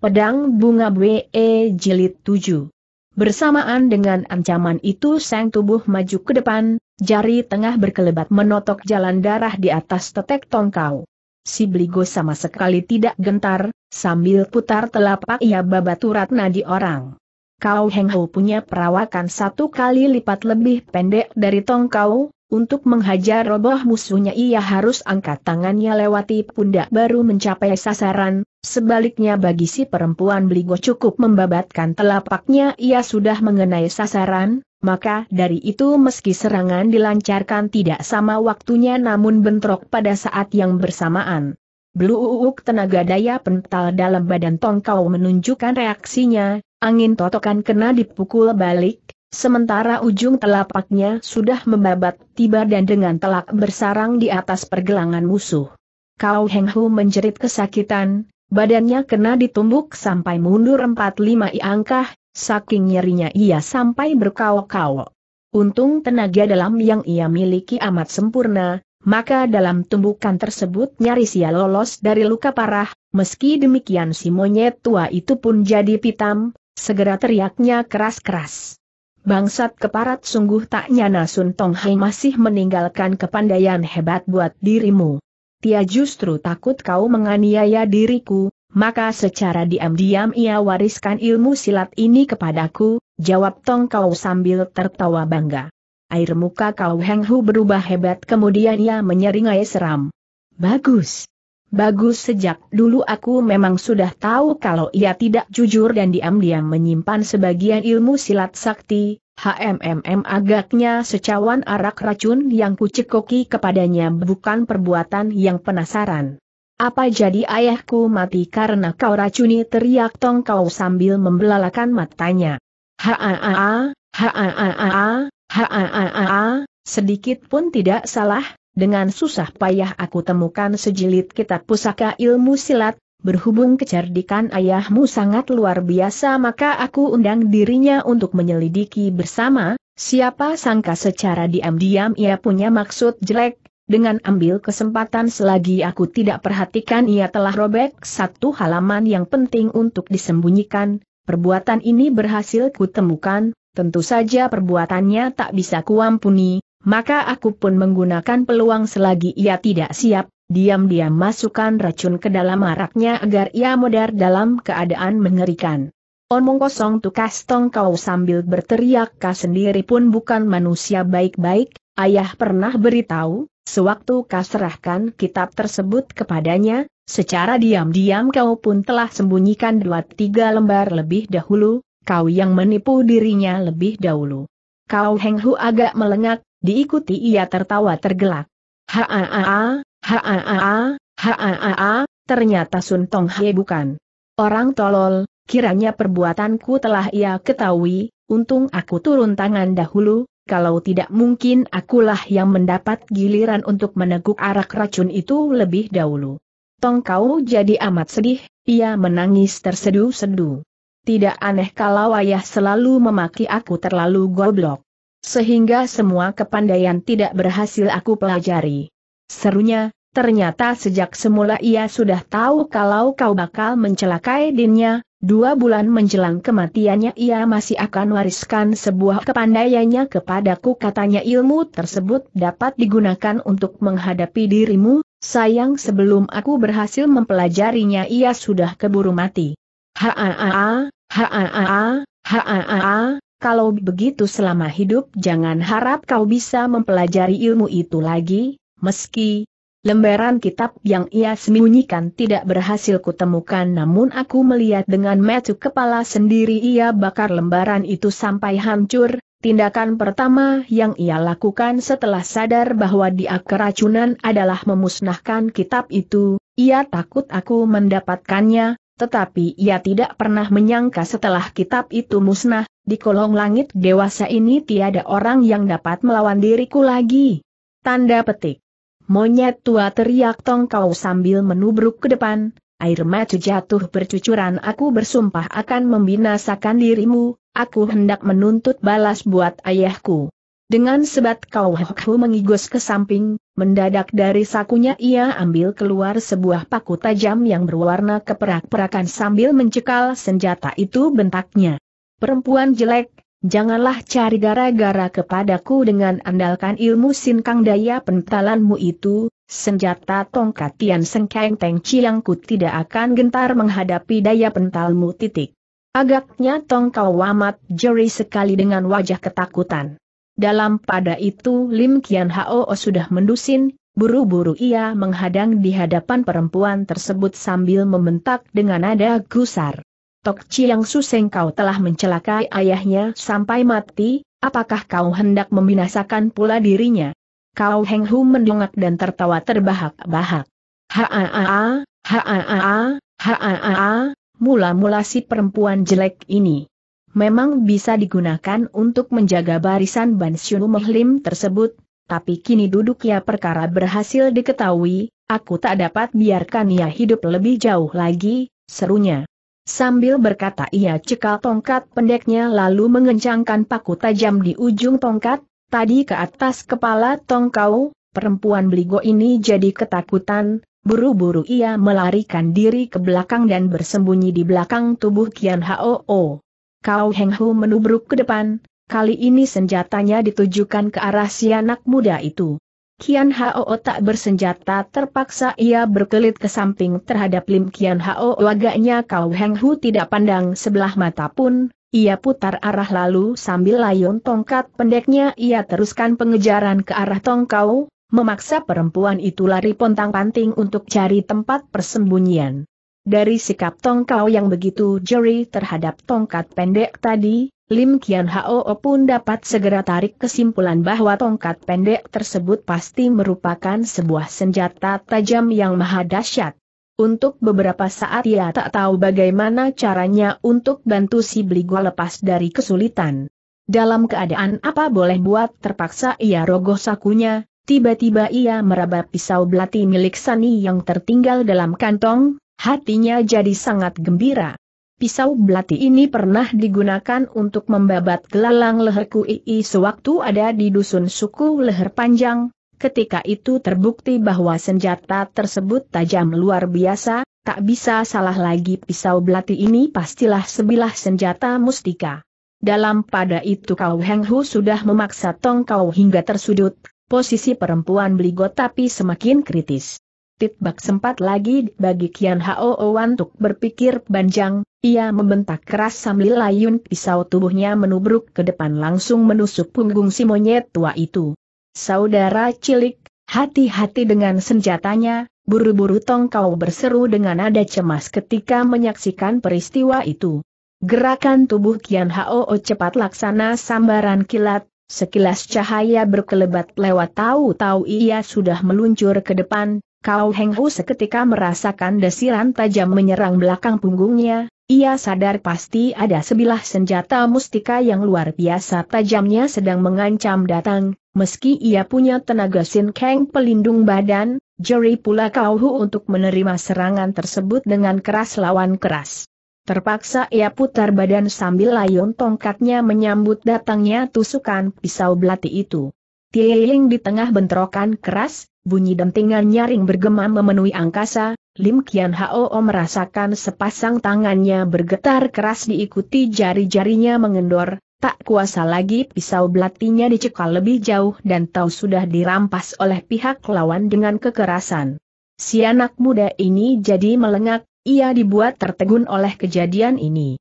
Pedang Bunga Bwe e Jilid 7 Bersamaan dengan ancaman itu sang tubuh maju ke depan, jari tengah berkelebat menotok jalan darah di atas tetek tongkau. Si Bligo sama sekali tidak gentar, sambil putar telapak ia babat urat nadi orang. Kau Heng Ho punya perawakan satu kali lipat lebih pendek dari tongkau, untuk menghajar roboh musuhnya ia harus angkat tangannya lewati pundak baru mencapai sasaran, sebaliknya bagi si perempuan beligo cukup membabatkan telapaknya ia sudah mengenai sasaran, maka dari itu meski serangan dilancarkan tidak sama waktunya namun bentrok pada saat yang bersamaan. Bluuuk tenaga daya pental dalam badan tongkau menunjukkan reaksinya, angin totokan kena dipukul balik, Sementara ujung telapaknya sudah membabat tiba dan dengan telak bersarang di atas pergelangan musuh. Kau Heng Hu menjerit kesakitan, badannya kena ditumbuk sampai mundur empat lima angkah, saking nyerinya ia sampai berkaok-kaok. Untung tenaga dalam yang ia miliki amat sempurna, maka dalam tumbukan tersebut nyaris ia lolos dari luka parah, meski demikian si monyet tua itu pun jadi pitam, segera teriaknya keras-keras. Bangsat keparat sungguh tak nyana Sun Tong Hai masih meninggalkan kepandaian hebat buat dirimu. Tia justru takut kau menganiaya diriku, maka secara diam-diam ia wariskan ilmu silat ini kepadaku, jawab Tong Kau sambil tertawa bangga. Air muka Kau Heng Hu berubah hebat kemudian ia menyeringai seram. Bagus. Bagus sejak dulu aku memang sudah tahu kalau ia tidak jujur dan diam-diam menyimpan sebagian ilmu silat sakti, HMMM agaknya secawan arak racun yang kucekoki kepadanya bukan perbuatan yang penasaran. Apa jadi ayahku mati karena kau racuni teriak tong kau sambil membelalakan matanya. Haa, haa, haa, haa, sedikit pun tidak salah, dengan susah payah aku temukan sejilid kitab pusaka ilmu silat, berhubung kecerdikan ayahmu sangat luar biasa maka aku undang dirinya untuk menyelidiki bersama, siapa sangka secara diam-diam ia punya maksud jelek, dengan ambil kesempatan selagi aku tidak perhatikan ia telah robek satu halaman yang penting untuk disembunyikan, perbuatan ini berhasil kutemukan, tentu saja perbuatannya tak bisa kuampuni, maka aku pun menggunakan peluang selagi ia tidak siap, diam-diam masukkan racun ke dalam araknya agar ia modar dalam keadaan mengerikan. Omong kosong tukas tong kau sambil berteriak kau sendiri pun bukan manusia baik-baik, ayah pernah beritahu, sewaktu kau serahkan kitab tersebut kepadanya, secara diam-diam kau pun telah sembunyikan dua tiga lembar lebih dahulu, kau yang menipu dirinya lebih dahulu. Kau Heng Hu agak melengak, diikuti ia tertawa tergelak. Haa, haa, haa, ternyata Sun Tong Hye bukan. Orang tolol, kiranya perbuatanku telah ia ketahui, untung aku turun tangan dahulu, kalau tidak mungkin akulah yang mendapat giliran untuk meneguk arak racun itu lebih dahulu. Tong kau jadi amat sedih, ia menangis terseduh-seduh. Tidak aneh kalau ayah selalu memaki aku terlalu goblok. Sehingga semua kepandaian tidak berhasil aku pelajari. Serunya, ternyata sejak semula ia sudah tahu kalau kau bakal mencelakai dinnya, dua bulan menjelang kematiannya ia masih akan wariskan sebuah kepandaiannya kepadaku katanya ilmu tersebut dapat digunakan untuk menghadapi dirimu, Sayang sebelum aku berhasil mempelajarinya ia sudah keburu mati. ha haa, haa, haa, kalau begitu selama hidup jangan harap kau bisa mempelajari ilmu itu lagi, meski lembaran kitab yang ia sembunyikan tidak berhasil kutemukan namun aku melihat dengan metu kepala sendiri ia bakar lembaran itu sampai hancur, tindakan pertama yang ia lakukan setelah sadar bahwa dia keracunan adalah memusnahkan kitab itu, ia takut aku mendapatkannya, tetapi ia tidak pernah menyangka setelah kitab itu musnah, di kolong langit dewasa ini tiada orang yang dapat melawan diriku lagi. Tanda petik. Monyet tua teriak tongkau sambil menubruk ke depan, air mata jatuh bercucuran aku bersumpah akan membinasakan dirimu, aku hendak menuntut balas buat ayahku. Dengan sebat kau hokhu mengigus ke samping, mendadak dari sakunya ia ambil keluar sebuah paku tajam yang berwarna keperak-perakan sambil mencekal senjata itu bentaknya. Perempuan jelek, janganlah cari gara-gara kepadaku dengan andalkan ilmu sinkang daya pentalanmu itu, senjata tongkat Tian Sengkeng Teng ku tidak akan gentar menghadapi daya pentalmu titik. Agaknya tongkau wamat jeri sekali dengan wajah ketakutan. Dalam pada itu Lim Kian Hao sudah mendusin, buru-buru ia menghadang di hadapan perempuan tersebut sambil membentak dengan nada gusar. Tok Chiang Suseng kau telah mencelakai ayahnya sampai mati, apakah kau hendak membinasakan pula dirinya? Kau Heng Hu mendongak dan tertawa terbahak-bahak. Haa, haa, haa, mula-mula si perempuan jelek ini. Memang bisa digunakan untuk menjaga barisan Bansyun Mehlim tersebut, tapi kini duduknya perkara berhasil diketahui, aku tak dapat biarkan ia hidup lebih jauh lagi, serunya. Sambil berkata ia cekal tongkat pendeknya lalu mengencangkan paku tajam di ujung tongkat, tadi ke atas kepala tongkau, perempuan beligo ini jadi ketakutan, buru-buru ia melarikan diri ke belakang dan bersembunyi di belakang tubuh Kian Hao. Kau Heng Hu menubruk ke depan, kali ini senjatanya ditujukan ke arah si anak muda itu. Kian Hao tak bersenjata terpaksa ia berkelit ke samping terhadap Lim Kian Hao agaknya Kau Heng Hu tidak pandang sebelah mata pun, ia putar arah lalu sambil layun tongkat pendeknya ia teruskan pengejaran ke arah Tongkau, memaksa perempuan itu lari pontang-panting untuk cari tempat persembunyian. Dari sikap Tongkau yang begitu jeri terhadap tongkat pendek tadi, Lim Kian Hao pun dapat segera tarik kesimpulan bahwa tongkat pendek tersebut pasti merupakan sebuah senjata tajam yang maha dahsyat. Untuk beberapa saat ia tak tahu bagaimana caranya untuk bantu si gue lepas dari kesulitan. Dalam keadaan apa boleh buat terpaksa ia rogoh sakunya, tiba-tiba ia meraba pisau belati milik Sani yang tertinggal dalam kantong, hatinya jadi sangat gembira. Pisau belati ini pernah digunakan untuk membabat gelalang leher Kui sewaktu ada di dusun suku leher panjang. Ketika itu terbukti bahwa senjata tersebut tajam luar biasa, tak bisa salah lagi pisau belati ini pastilah sebilah senjata mustika. Dalam pada itu Kau Heng Hu sudah memaksa Tong Kau hingga tersudut, posisi perempuan beligo tapi semakin kritis. Bak sempat lagi bagi Kian Hao untuk berpikir panjang, ia membentak keras sambil layun pisau tubuhnya menubruk ke depan langsung menusuk punggung si monyet tua itu. Saudara cilik, hati-hati dengan senjatanya, buru-buru tongkau berseru dengan nada cemas ketika menyaksikan peristiwa itu. Gerakan tubuh Kian Hao cepat laksana sambaran kilat, sekilas cahaya berkelebat lewat tahu-tahu ia sudah meluncur ke depan, Kau Heng Hu seketika merasakan desiran tajam menyerang belakang punggungnya, ia sadar pasti ada sebilah senjata mustika yang luar biasa tajamnya sedang mengancam datang, meski ia punya tenaga Sin Kang pelindung badan, jeri pula Kau Hu untuk menerima serangan tersebut dengan keras lawan keras. Terpaksa ia putar badan sambil layun tongkatnya menyambut datangnya tusukan pisau belati itu. Tieling di tengah bentrokan keras, bunyi dentingan nyaring bergema memenuhi angkasa, Lim Kian Hao merasakan sepasang tangannya bergetar keras diikuti jari-jarinya mengendor, tak kuasa lagi pisau belatinya dicekal lebih jauh dan tahu sudah dirampas oleh pihak lawan dengan kekerasan. Si anak muda ini jadi melengak, ia dibuat tertegun oleh kejadian ini.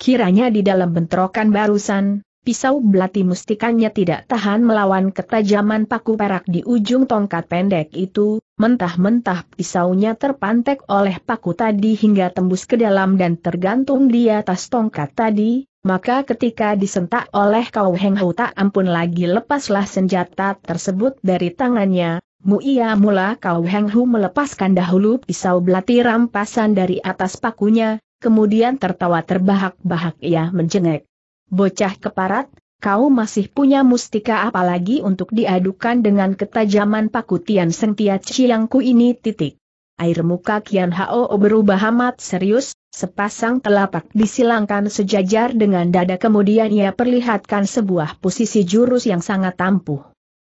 Kiranya di dalam bentrokan barusan, pisau belati mustikanya tidak tahan melawan ketajaman paku perak di ujung tongkat pendek itu, mentah-mentah pisaunya terpantek oleh paku tadi hingga tembus ke dalam dan tergantung di atas tongkat tadi, maka ketika disentak oleh kau Heng Hou tak ampun lagi lepaslah senjata tersebut dari tangannya, Muia mula Kau Heng Hu melepaskan dahulu pisau belati rampasan dari atas pakunya, kemudian tertawa terbahak-bahak ia menjengek. Bocah keparat, kau masih punya mustika apalagi untuk diadukan dengan ketajaman paku Tian ciangku ini titik. Air muka Kian Hao berubah amat serius, sepasang telapak disilangkan sejajar dengan dada kemudian ia perlihatkan sebuah posisi jurus yang sangat ampuh.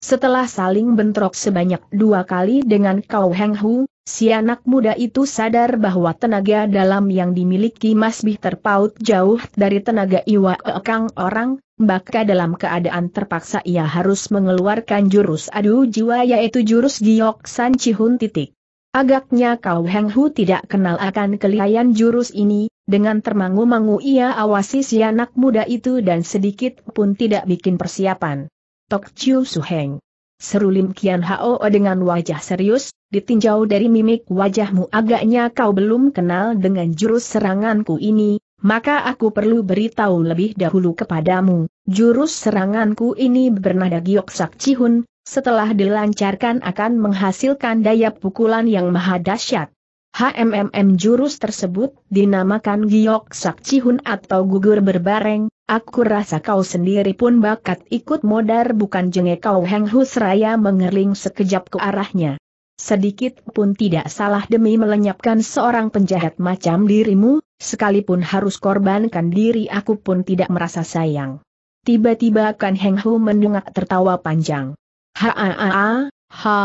Setelah saling bentrok sebanyak dua kali dengan Kau Heng Hu, Si anak muda itu sadar bahwa tenaga dalam yang dimiliki masih terpaut jauh dari tenaga Iwa Ekang orang, maka dalam keadaan terpaksa ia harus mengeluarkan jurus adu jiwa yaitu jurus Giok San Cihun titik. Agaknya Kau Heng Hu tidak kenal akan kelihayan jurus ini, dengan termangu-mangu ia awasi si anak muda itu dan sedikit pun tidak bikin persiapan. Tok Chiu su heng seru Lim Kian Hao dengan wajah serius, ditinjau dari mimik wajahmu agaknya kau belum kenal dengan jurus seranganku ini, maka aku perlu beritahu lebih dahulu kepadamu, jurus seranganku ini bernada Giok Sak Cihun, setelah dilancarkan akan menghasilkan daya pukulan yang maha dahsyat. HMMM jurus tersebut dinamakan Giok Sak Cihun atau gugur berbareng, Aku rasa kau sendiri pun bakat ikut modar bukan jenge kau Heng Husraya mengerling sekejap ke arahnya. Sedikit pun tidak salah demi melenyapkan seorang penjahat macam dirimu, sekalipun harus korbankan diri aku pun tidak merasa sayang. Tiba-tiba Kan Heng Hu mendungak tertawa panjang. Ha ha ha, ha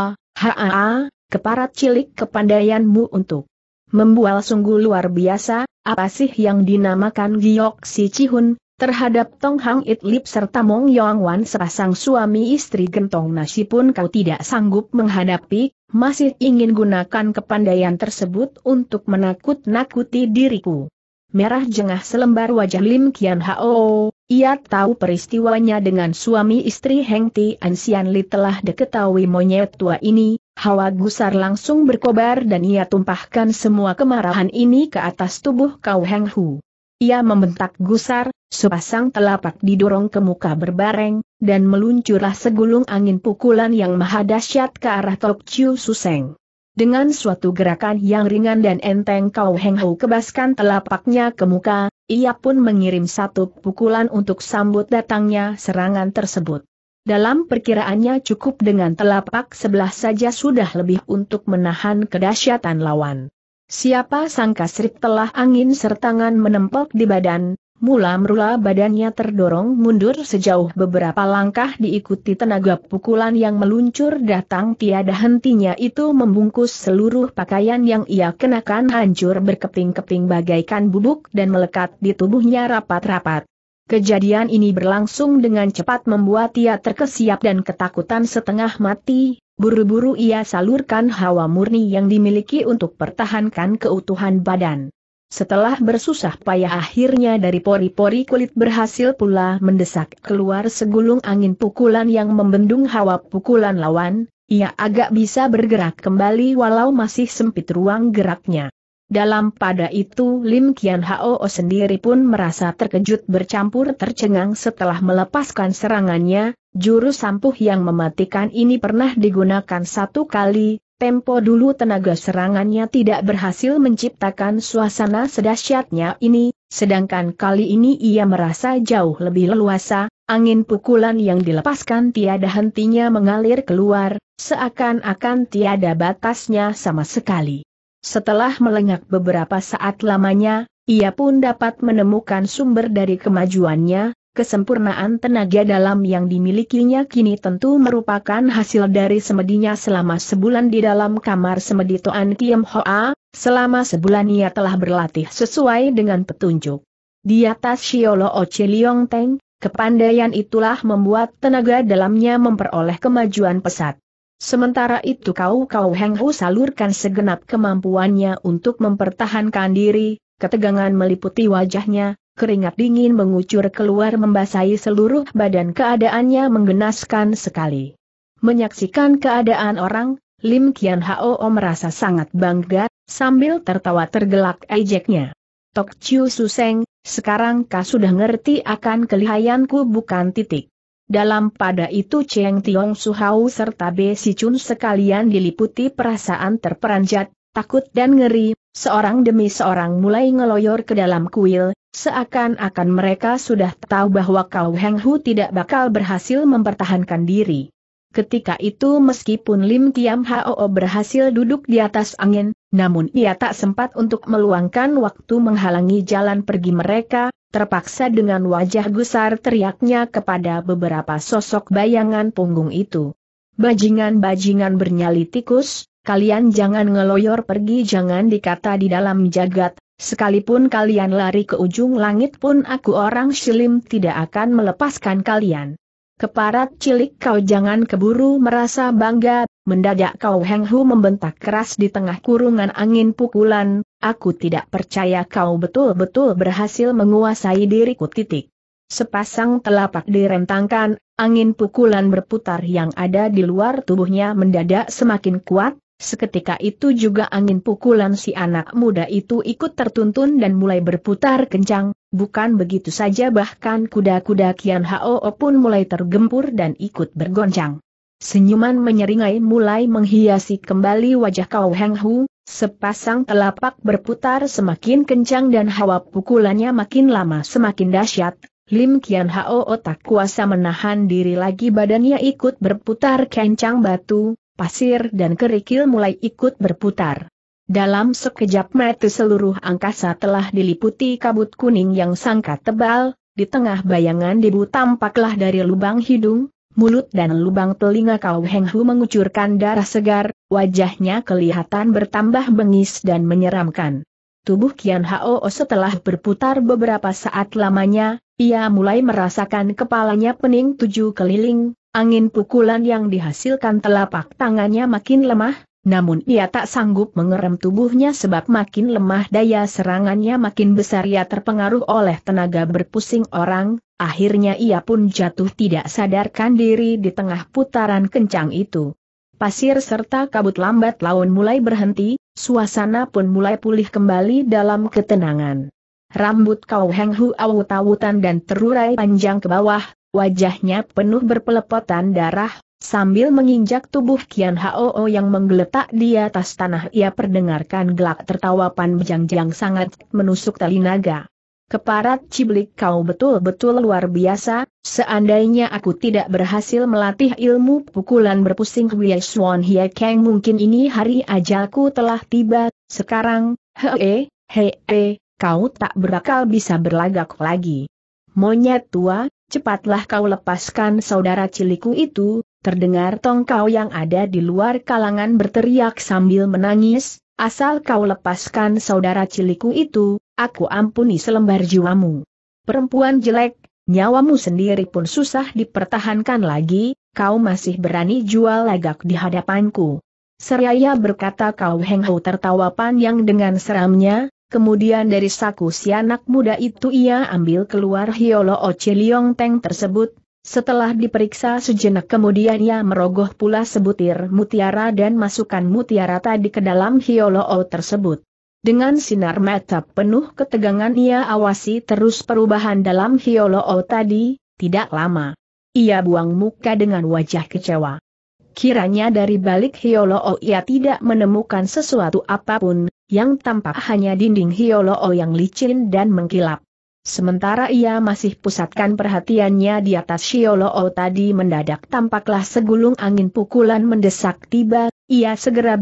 ha ha, keparat cilik kepandaianmu untuk membual sungguh luar biasa, apa sih yang dinamakan giok si cihun, Terhadap Tong Hang It Lip serta Mong Yong Wan sepasang suami istri gentong nasi pun kau tidak sanggup menghadapi, masih ingin gunakan kepandaian tersebut untuk menakut-nakuti diriku. Merah jengah selembar wajah Lim Kian Hao, ia tahu peristiwanya dengan suami istri Heng Ti Ansian Li telah diketahui monyet tua ini, hawa gusar langsung berkobar dan ia tumpahkan semua kemarahan ini ke atas tubuh kau Heng Hu. Ia membentak gusar, sepasang telapak didorong ke muka berbareng, dan meluncurlah segulung angin pukulan yang maha dahsyat ke arah Tok Chiu Suseng. Dengan suatu gerakan yang ringan dan enteng Kau Heng Hou kebaskan telapaknya ke muka, ia pun mengirim satu pukulan untuk sambut datangnya serangan tersebut. Dalam perkiraannya cukup dengan telapak sebelah saja sudah lebih untuk menahan kedahsyatan lawan. Siapa sangka Srip telah angin sertangan menempok di badan, mula merula badannya terdorong mundur sejauh beberapa langkah diikuti tenaga pukulan yang meluncur datang tiada hentinya itu membungkus seluruh pakaian yang ia kenakan hancur berkeping-keping bagaikan bubuk dan melekat di tubuhnya rapat-rapat. Kejadian ini berlangsung dengan cepat membuat ia terkesiap dan ketakutan setengah mati, Buru-buru ia salurkan hawa murni yang dimiliki untuk pertahankan keutuhan badan. Setelah bersusah payah akhirnya dari pori-pori kulit berhasil pula mendesak keluar segulung angin pukulan yang membendung hawa pukulan lawan, ia agak bisa bergerak kembali walau masih sempit ruang geraknya. Dalam pada itu Lim Kian Hao sendiri pun merasa terkejut bercampur tercengang setelah melepaskan serangannya, jurus sampuh yang mematikan ini pernah digunakan satu kali, tempo dulu tenaga serangannya tidak berhasil menciptakan suasana sedasyatnya ini, sedangkan kali ini ia merasa jauh lebih leluasa, angin pukulan yang dilepaskan tiada hentinya mengalir keluar, seakan-akan tiada batasnya sama sekali. Setelah melengak beberapa saat lamanya, ia pun dapat menemukan sumber dari kemajuannya, kesempurnaan tenaga dalam yang dimilikinya kini tentu merupakan hasil dari semedinya selama sebulan di dalam kamar semedi Toan Kiem Hoa, selama sebulan ia telah berlatih sesuai dengan petunjuk. Di atas Shiolo Oce Liong Teng, kepandaian itulah membuat tenaga dalamnya memperoleh kemajuan pesat. Sementara itu kau-kau Heng Hu salurkan segenap kemampuannya untuk mempertahankan diri, ketegangan meliputi wajahnya, keringat dingin mengucur keluar membasahi seluruh badan keadaannya menggenaskan sekali. Menyaksikan keadaan orang, Lim Kian Hao merasa sangat bangga, sambil tertawa tergelak ejeknya. Tok Chiu Suseng, sekarang kau sudah ngerti akan kelihayanku bukan titik. Dalam pada itu Cheng Tiong Hau serta Be Si Chun sekalian diliputi perasaan terperanjat, takut dan ngeri, seorang demi seorang mulai ngeloyor ke dalam kuil, seakan-akan mereka sudah tahu bahwa Kau Heng Hu tidak bakal berhasil mempertahankan diri. Ketika itu meskipun Lim Tiam Hao berhasil duduk di atas angin, namun ia tak sempat untuk meluangkan waktu menghalangi jalan pergi mereka, terpaksa dengan wajah gusar teriaknya kepada beberapa sosok bayangan punggung itu. Bajingan-bajingan bernyali tikus, kalian jangan ngeloyor pergi jangan dikata di dalam jagat, sekalipun kalian lari ke ujung langit pun aku orang silim tidak akan melepaskan kalian. Keparat cilik kau jangan keburu merasa bangga, mendadak kau Heng Hu membentak keras di tengah kurungan angin pukulan, aku tidak percaya kau betul-betul berhasil menguasai diriku titik. Sepasang telapak direntangkan, angin pukulan berputar yang ada di luar tubuhnya mendadak semakin kuat, Seketika itu juga angin pukulan si anak muda itu ikut tertuntun dan mulai berputar kencang, bukan begitu saja bahkan kuda-kuda Kian Hao pun mulai tergempur dan ikut bergoncang. Senyuman menyeringai mulai menghiasi kembali wajah Kau Heng Hu, sepasang telapak berputar semakin kencang dan hawa pukulannya makin lama semakin dahsyat, Lim Kian Hao tak kuasa menahan diri lagi badannya ikut berputar kencang batu, pasir dan kerikil mulai ikut berputar. Dalam sekejap mata seluruh angkasa telah diliputi kabut kuning yang sangat tebal, di tengah bayangan debu tampaklah dari lubang hidung, mulut dan lubang telinga Kau Heng Hu mengucurkan darah segar, wajahnya kelihatan bertambah bengis dan menyeramkan. Tubuh Kian Hao setelah berputar beberapa saat lamanya, ia mulai merasakan kepalanya pening tujuh keliling, Angin pukulan yang dihasilkan telapak tangannya makin lemah, namun ia tak sanggup mengerem tubuhnya sebab makin lemah daya serangannya makin besar ia terpengaruh oleh tenaga berpusing orang, akhirnya ia pun jatuh tidak sadarkan diri di tengah putaran kencang itu. Pasir serta kabut lambat laun mulai berhenti, suasana pun mulai pulih kembali dalam ketenangan. Rambut kau Heng Hu awut-awutan dan terurai panjang ke bawah, Wajahnya penuh berpelepotan darah, sambil menginjak tubuh Kian Hoo yang menggeletak di atas tanah ia perdengarkan gelak tertawa panjang yang sangat menusuk tali naga. Keparat ciblik kau betul-betul luar biasa, seandainya aku tidak berhasil melatih ilmu pukulan berpusing Hwee Swan Hye Kang mungkin ini hari ajalku telah tiba, sekarang, hee, hee, kau tak berakal bisa berlagak lagi. Monyet tua, cepatlah kau lepaskan saudara ciliku itu, terdengar tong kau yang ada di luar kalangan berteriak sambil menangis, asal kau lepaskan saudara ciliku itu, aku ampuni selembar jiwamu. Perempuan jelek, nyawamu sendiri pun susah dipertahankan lagi, kau masih berani jual lagak di hadapanku. Seraya berkata kau hengho tertawapan tertawa panjang dengan seramnya, Kemudian dari saku si anak muda itu ia ambil keluar Hiolo Oce Liong Teng tersebut, setelah diperiksa sejenak kemudian ia merogoh pula sebutir mutiara dan masukkan mutiara tadi ke dalam Hiolo O tersebut. Dengan sinar mata penuh ketegangan ia awasi terus perubahan dalam Hiolo O tadi, tidak lama. Ia buang muka dengan wajah kecewa. Kiranya dari balik Hiolo O ia tidak menemukan sesuatu apapun, yang tampak hanya dinding Hiolo O yang licin dan mengkilap. Sementara ia masih pusatkan perhatiannya di atas Hiolo O tadi mendadak tampaklah segulung angin pukulan mendesak tiba, ia segera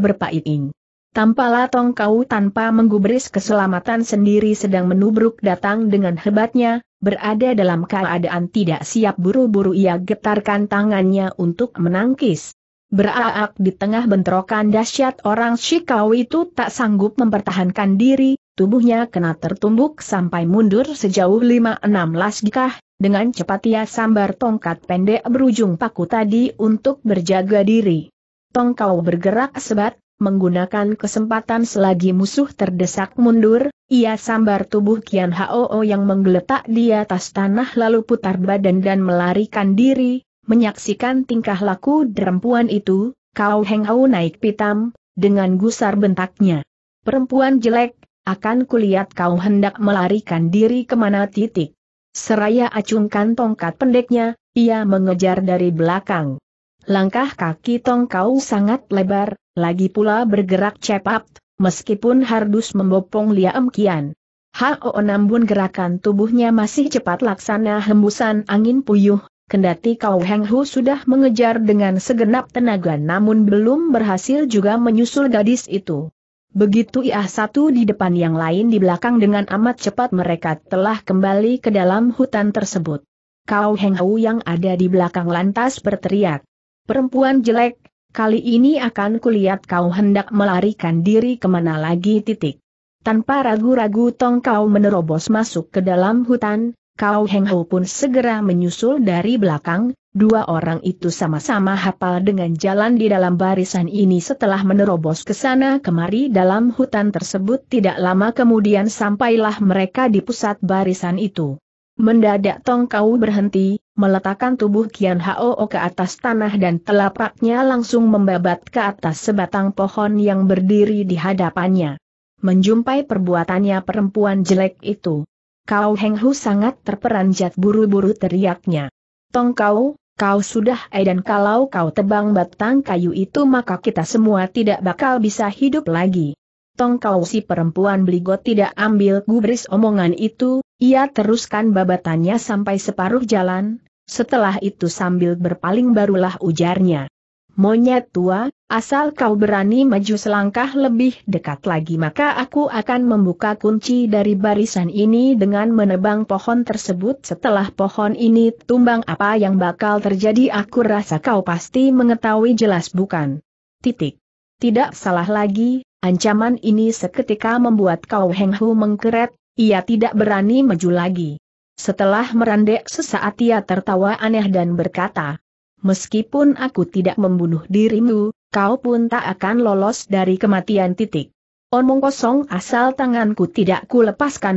Tanpa latong kau tanpa menggubris keselamatan sendiri sedang menubruk datang dengan hebatnya, berada dalam keadaan tidak siap buru-buru ia getarkan tangannya untuk menangkis. Beraak di tengah bentrokan dahsyat orang Shikau itu tak sanggup mempertahankan diri, tubuhnya kena tertumbuk sampai mundur sejauh lima enam gikah, dengan cepat ia sambar tongkat pendek berujung paku tadi untuk berjaga diri. Tongkau bergerak sebat, menggunakan kesempatan selagi musuh terdesak mundur, ia sambar tubuh Kian Hao yang menggeletak di atas tanah lalu putar badan dan melarikan diri, Menyaksikan tingkah laku perempuan itu, Kau hengau naik pitam, dengan gusar bentaknya. Perempuan jelek, akan kulihat kau hendak melarikan diri kemana titik. Seraya acungkan tongkat pendeknya, ia mengejar dari belakang. Langkah kaki Tong Kau sangat lebar, lagi pula bergerak cepat, meskipun hardus membopong Liam Kian. Hao Nambun gerakan tubuhnya masih cepat laksana hembusan angin puyuh, Kendati Kau Heng Hu sudah mengejar dengan segenap tenaga namun belum berhasil juga menyusul gadis itu. Begitu ia satu di depan yang lain di belakang dengan amat cepat mereka telah kembali ke dalam hutan tersebut. Kau Heng Hu yang ada di belakang lantas berteriak. Perempuan jelek, kali ini akan kulihat kau hendak melarikan diri kemana lagi titik. Tanpa ragu-ragu Tong Kau menerobos masuk ke dalam hutan, Kau Heng Ho pun segera menyusul dari belakang, dua orang itu sama-sama hafal dengan jalan di dalam barisan ini setelah menerobos ke sana kemari dalam hutan tersebut tidak lama kemudian sampailah mereka di pusat barisan itu. Mendadak Tong Kau berhenti, meletakkan tubuh Kian Hao ke atas tanah dan telapaknya langsung membabat ke atas sebatang pohon yang berdiri di hadapannya. Menjumpai perbuatannya perempuan jelek itu, Kau Heng Hu sangat terperanjat buru-buru teriaknya. Tong kau, kau sudah eh dan kalau kau tebang batang kayu itu maka kita semua tidak bakal bisa hidup lagi. Tong kau si perempuan beligot tidak ambil gubris omongan itu, ia teruskan babatannya sampai separuh jalan, setelah itu sambil berpaling barulah ujarnya. Monyet tua, Asal kau berani maju selangkah lebih dekat lagi maka aku akan membuka kunci dari barisan ini dengan menebang pohon tersebut setelah pohon ini tumbang apa yang bakal terjadi aku rasa kau pasti mengetahui jelas bukan? Titik. Tidak salah lagi, ancaman ini seketika membuat kau Henghu mengkeret, ia tidak berani maju lagi. Setelah merandek sesaat ia tertawa aneh dan berkata, Meskipun aku tidak membunuh dirimu, kau pun tak akan lolos dari kematian titik. Omong kosong asal tanganku tidak ku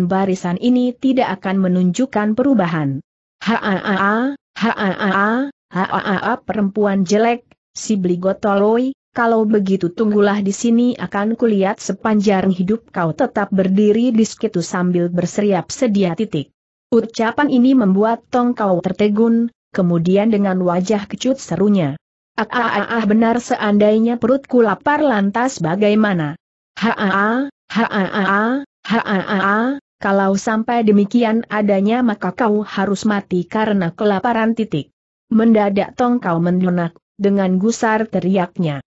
barisan ini tidak akan menunjukkan perubahan. Haa, haa, haa, perempuan jelek, si Bligotoloi, kalau begitu tunggulah di sini akan kulihat sepanjang hidup kau tetap berdiri di situ sambil berseriap sedia titik. Ucapan ini membuat Tong Kau tertegun, kemudian dengan wajah kecut serunya. Ah, benar seandainya perutku lapar lantas bagaimana? Ha ah, ah, ha ah, ha kalau sampai demikian adanya maka kau harus mati karena kelaparan titik. Mendadak tongkau mendunak, dengan gusar teriaknya.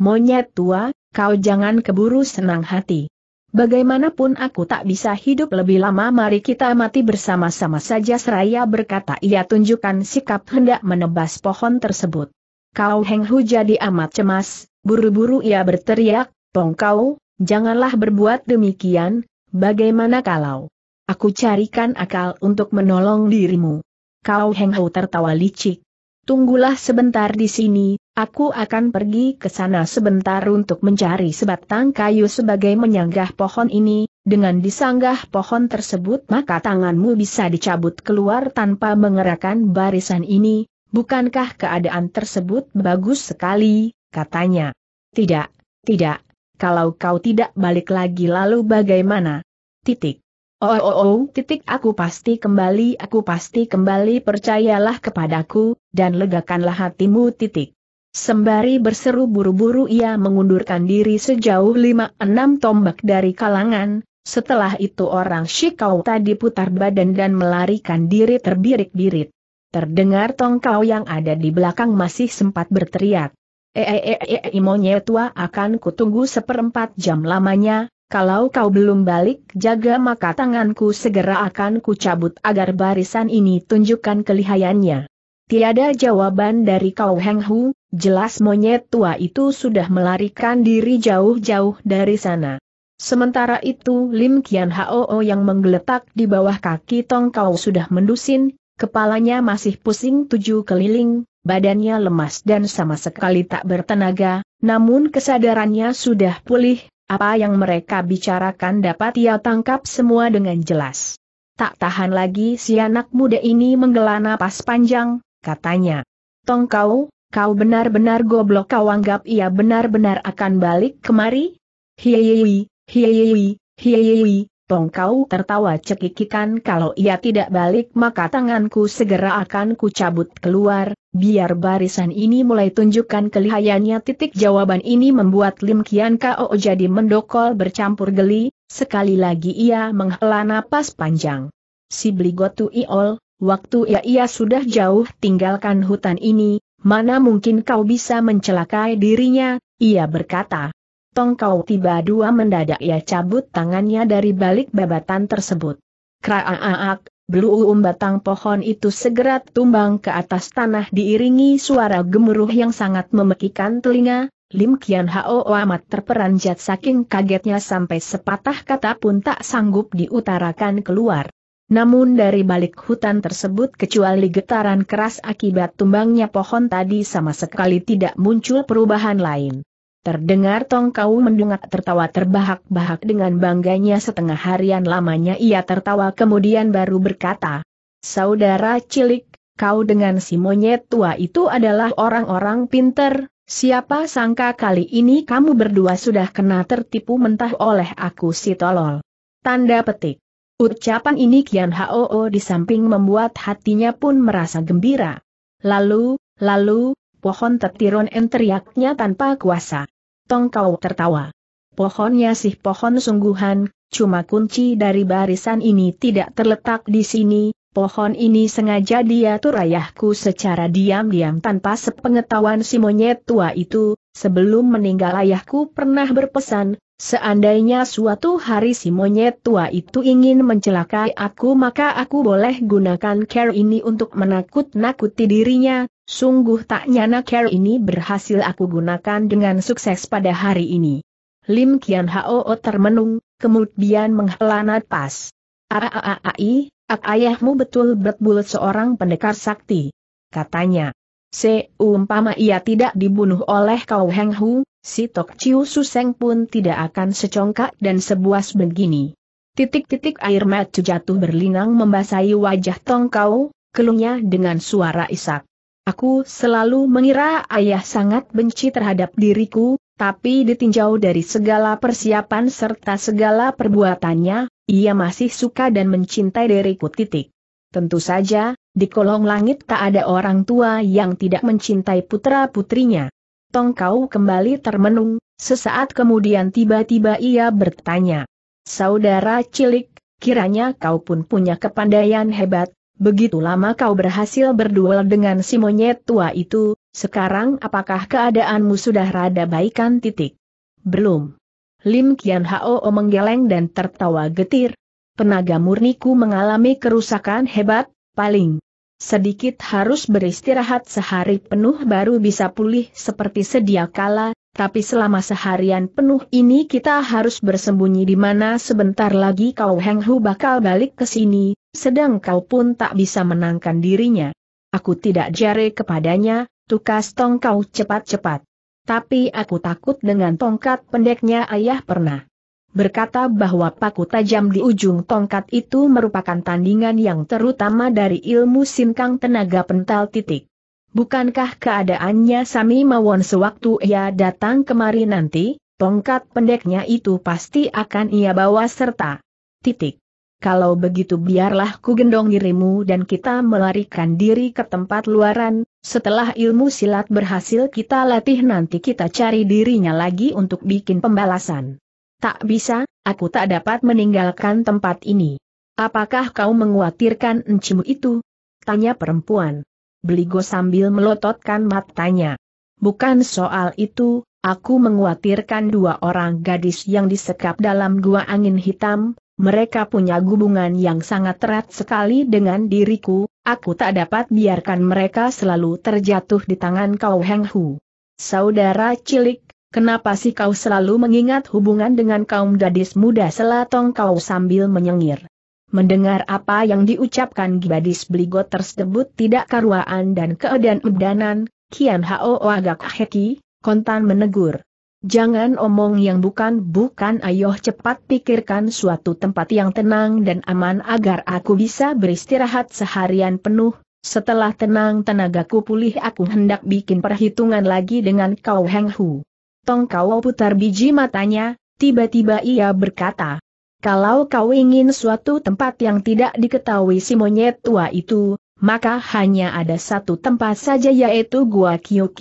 Monyet tua, kau jangan keburu senang hati. Bagaimanapun aku tak bisa hidup lebih lama mari kita mati bersama-sama saja seraya berkata ia tunjukkan sikap hendak menebas pohon tersebut. Kau Heng Hu jadi amat cemas, buru-buru ia berteriak, Tong kau, janganlah berbuat demikian, bagaimana kalau aku carikan akal untuk menolong dirimu. Kau Heng Hu tertawa licik. Tunggulah sebentar di sini, aku akan pergi ke sana sebentar untuk mencari sebatang kayu sebagai menyanggah pohon ini, dengan disanggah pohon tersebut maka tanganmu bisa dicabut keluar tanpa mengerahkan barisan ini, Bukankah keadaan tersebut bagus sekali, katanya. Tidak, tidak, kalau kau tidak balik lagi lalu bagaimana? Titik. Oh, oh, oh, titik aku pasti kembali, aku pasti kembali percayalah kepadaku, dan legakanlah hatimu titik. Sembari berseru buru-buru ia mengundurkan diri sejauh lima enam tombak dari kalangan, setelah itu orang Shikau tadi putar badan dan melarikan diri terbirik-birit. Terdengar tongkau yang ada di belakang masih sempat berteriak. Eeeee eh, eh, eh, monyet tua akan kutunggu seperempat jam lamanya, kalau kau belum balik jaga maka tanganku segera akan kucabut agar barisan ini tunjukkan kelihayannya. Tiada jawaban dari kau Heng Hu, jelas monyet tua itu sudah melarikan diri jauh-jauh dari sana. Sementara itu Lim Kian Hoo yang menggeletak di bawah kaki Tongkau sudah mendusin, Kepalanya masih pusing tujuh keliling, badannya lemas dan sama sekali tak bertenaga, namun kesadarannya sudah pulih, apa yang mereka bicarakan dapat ia tangkap semua dengan jelas. Tak tahan lagi si anak muda ini menggela napas panjang, katanya. Tong kau, kau benar-benar goblok kau anggap ia benar-benar akan balik kemari? Hiyewi, hiyewi, hiyewi, Tongkau tertawa cekikikan kalau ia tidak balik maka tanganku segera akan kucabut keluar, biar barisan ini mulai tunjukkan kelihayannya titik jawaban ini membuat Lim Kian Kao jadi mendokol bercampur geli, sekali lagi ia menghela napas panjang. Si Bligotu Iol, waktu ia, ia sudah jauh tinggalkan hutan ini, mana mungkin kau bisa mencelakai dirinya, ia berkata. Tongkau tiba dua mendadak ia cabut tangannya dari balik babatan tersebut. Kraaak, belu um batang pohon itu segera tumbang ke atas tanah diiringi suara gemuruh yang sangat memekikan telinga, Lim Kian Hao amat terperanjat saking kagetnya sampai sepatah kata pun tak sanggup diutarakan keluar. Namun dari balik hutan tersebut kecuali getaran keras akibat tumbangnya pohon tadi sama sekali tidak muncul perubahan lain. Terdengar Tong Kau mendungak tertawa terbahak-bahak dengan bangganya setengah harian lamanya ia tertawa kemudian baru berkata, Saudara cilik, kau dengan si monyet tua itu adalah orang-orang pinter, siapa sangka kali ini kamu berdua sudah kena tertipu mentah oleh aku si tolol. Tanda petik. Ucapan ini Kian Hoo di samping membuat hatinya pun merasa gembira. Lalu, lalu, Pohon tetiron en teriaknya tanpa kuasa. Tongkau tertawa. Pohonnya sih pohon sungguhan, cuma kunci dari barisan ini tidak terletak di sini, pohon ini sengaja diatur ayahku secara diam-diam tanpa sepengetahuan si monyet tua itu, sebelum meninggal ayahku pernah berpesan, Seandainya suatu hari si monyet tua itu ingin mencelakai aku maka aku boleh gunakan care ini untuk menakut-nakuti dirinya, Sungguh tak nyana care ini berhasil aku gunakan dengan sukses pada hari ini. Lim Kian Hao termenung, kemudian menghela nafas. Aaai, ak ayahmu betul betul seorang pendekar sakti. Katanya. Seumpama ia tidak dibunuh oleh kau Heng Hu, si Tok Chiu Suseng pun tidak akan secongkak dan sebuas begini. Titik-titik air mata jatuh berlinang membasahi wajah Tong Kau, keluhnya dengan suara isak. Aku selalu mengira ayah sangat benci terhadap diriku, tapi ditinjau dari segala persiapan serta segala perbuatannya, ia masih suka dan mencintai diriku titik. Tentu saja, di kolong langit tak ada orang tua yang tidak mencintai putra-putrinya. Tongkau kembali termenung, sesaat kemudian tiba-tiba ia bertanya. Saudara cilik, kiranya kau pun punya kepandaian hebat, Begitu lama kau berhasil berduel dengan si monyet tua itu, sekarang apakah keadaanmu sudah rada baikan titik? Belum. Lim Kian Hao menggeleng dan tertawa getir. Penaga murniku mengalami kerusakan hebat, paling sedikit harus beristirahat sehari penuh baru bisa pulih seperti sedia kala, tapi selama seharian penuh ini kita harus bersembunyi di mana sebentar lagi kau Heng Hu bakal balik ke sini, sedang kau pun tak bisa menangkan dirinya. Aku tidak jare kepadanya, tukas tong cepat-cepat. Tapi aku takut dengan tongkat pendeknya ayah pernah berkata bahwa paku tajam di ujung tongkat itu merupakan tandingan yang terutama dari ilmu sinkang tenaga pental titik. Bukankah keadaannya Sami Mawon sewaktu ia datang kemari nanti, tongkat pendeknya itu pasti akan ia bawa serta. Titik kalau begitu biarlah ku gendong dirimu dan kita melarikan diri ke tempat luaran, setelah ilmu silat berhasil kita latih nanti kita cari dirinya lagi untuk bikin pembalasan. Tak bisa, aku tak dapat meninggalkan tempat ini. Apakah kau menguatirkan encimu itu? Tanya perempuan. Beligo sambil melototkan matanya. Bukan soal itu, aku menguatirkan dua orang gadis yang disekap dalam gua angin hitam, mereka punya hubungan yang sangat erat sekali dengan diriku, aku tak dapat biarkan mereka selalu terjatuh di tangan kau Heng Hu. Saudara cilik, kenapa sih kau selalu mengingat hubungan dengan kaum gadis muda selatong kau sambil menyengir? Mendengar apa yang diucapkan gadis beligot tersebut tidak karuaan dan keadaan edanan Kian Hao agak heki, kontan menegur. Jangan omong yang bukan-bukan ayoh cepat pikirkan suatu tempat yang tenang dan aman agar aku bisa beristirahat seharian penuh, setelah tenang tenagaku pulih aku hendak bikin perhitungan lagi dengan kau Heng Hu. Tong kau putar biji matanya, tiba-tiba ia berkata, kalau kau ingin suatu tempat yang tidak diketahui si monyet tua itu, maka hanya ada satu tempat saja yaitu Gua Kyo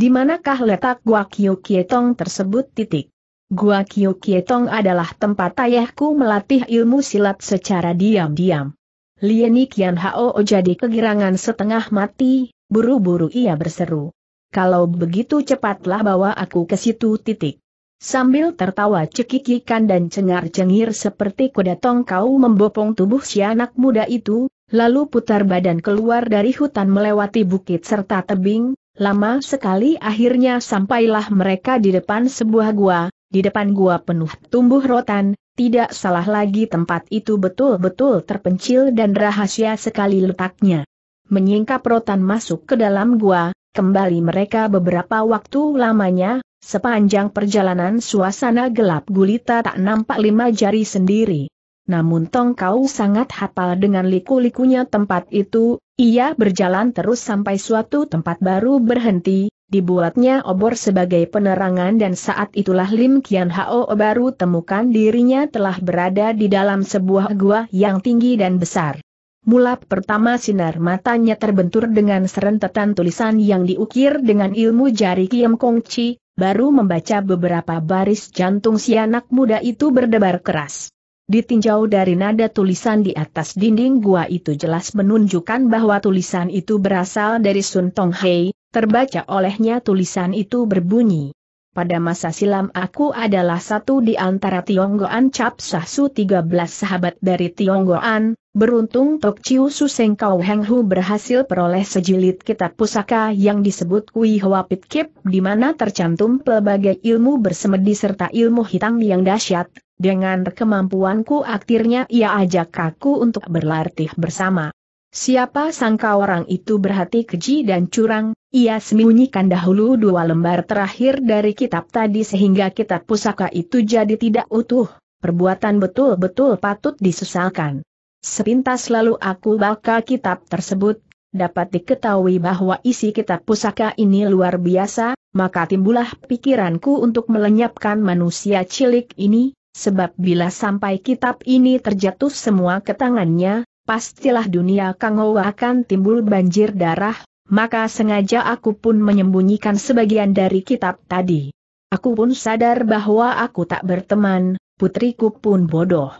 di manakah letak Gua Kyo Kietong tersebut titik? Gua Kyo Kietong adalah tempat ayahku melatih ilmu silat secara diam-diam. Lieni Kian Hao jadi kegirangan setengah mati, buru-buru ia berseru. Kalau begitu cepatlah bawa aku ke situ titik. Sambil tertawa cekikikan dan cengar-cengir seperti kuda tong kau membopong tubuh si anak muda itu, lalu putar badan keluar dari hutan melewati bukit serta tebing, Lama sekali akhirnya sampailah mereka di depan sebuah gua, di depan gua penuh tumbuh rotan, tidak salah lagi tempat itu betul-betul terpencil dan rahasia sekali letaknya. Menyingkap rotan masuk ke dalam gua, kembali mereka beberapa waktu lamanya, sepanjang perjalanan suasana gelap gulita tak nampak lima jari sendiri namun Tong Kau sangat hafal dengan liku-likunya tempat itu, ia berjalan terus sampai suatu tempat baru berhenti, dibuatnya obor sebagai penerangan dan saat itulah Lim Kian Hao baru temukan dirinya telah berada di dalam sebuah gua yang tinggi dan besar. Mulap pertama sinar matanya terbentur dengan serentetan tulisan yang diukir dengan ilmu jari Kiam Kong Chi, baru membaca beberapa baris jantung si anak muda itu berdebar keras. Ditinjau dari nada tulisan di atas dinding gua itu jelas menunjukkan bahwa tulisan itu berasal dari Sun Tong Hei, terbaca olehnya tulisan itu berbunyi. Pada masa silam aku adalah satu di antara Tionggoan Cap Sahsu 13 sahabat dari Tionggoan, beruntung Tok Chiu Su Seng Kau Heng Hu berhasil peroleh sejilid kitab pusaka yang disebut Kui Hwa Pit Kip di mana tercantum pelbagai ilmu bersemedi serta ilmu hitam yang dahsyat, dengan kemampuanku akhirnya ia ajak aku untuk berlatih bersama. Siapa sangka orang itu berhati keji dan curang, ia sembunyikan dahulu dua lembar terakhir dari kitab tadi sehingga kitab pusaka itu jadi tidak utuh, perbuatan betul-betul patut disesalkan. Sepintas lalu aku baca kitab tersebut, dapat diketahui bahwa isi kitab pusaka ini luar biasa, maka timbullah pikiranku untuk melenyapkan manusia cilik ini, Sebab bila sampai kitab ini terjatuh semua ke tangannya, pastilah dunia Kangowa akan timbul banjir darah, maka sengaja aku pun menyembunyikan sebagian dari kitab tadi. Aku pun sadar bahwa aku tak berteman, putriku pun bodoh.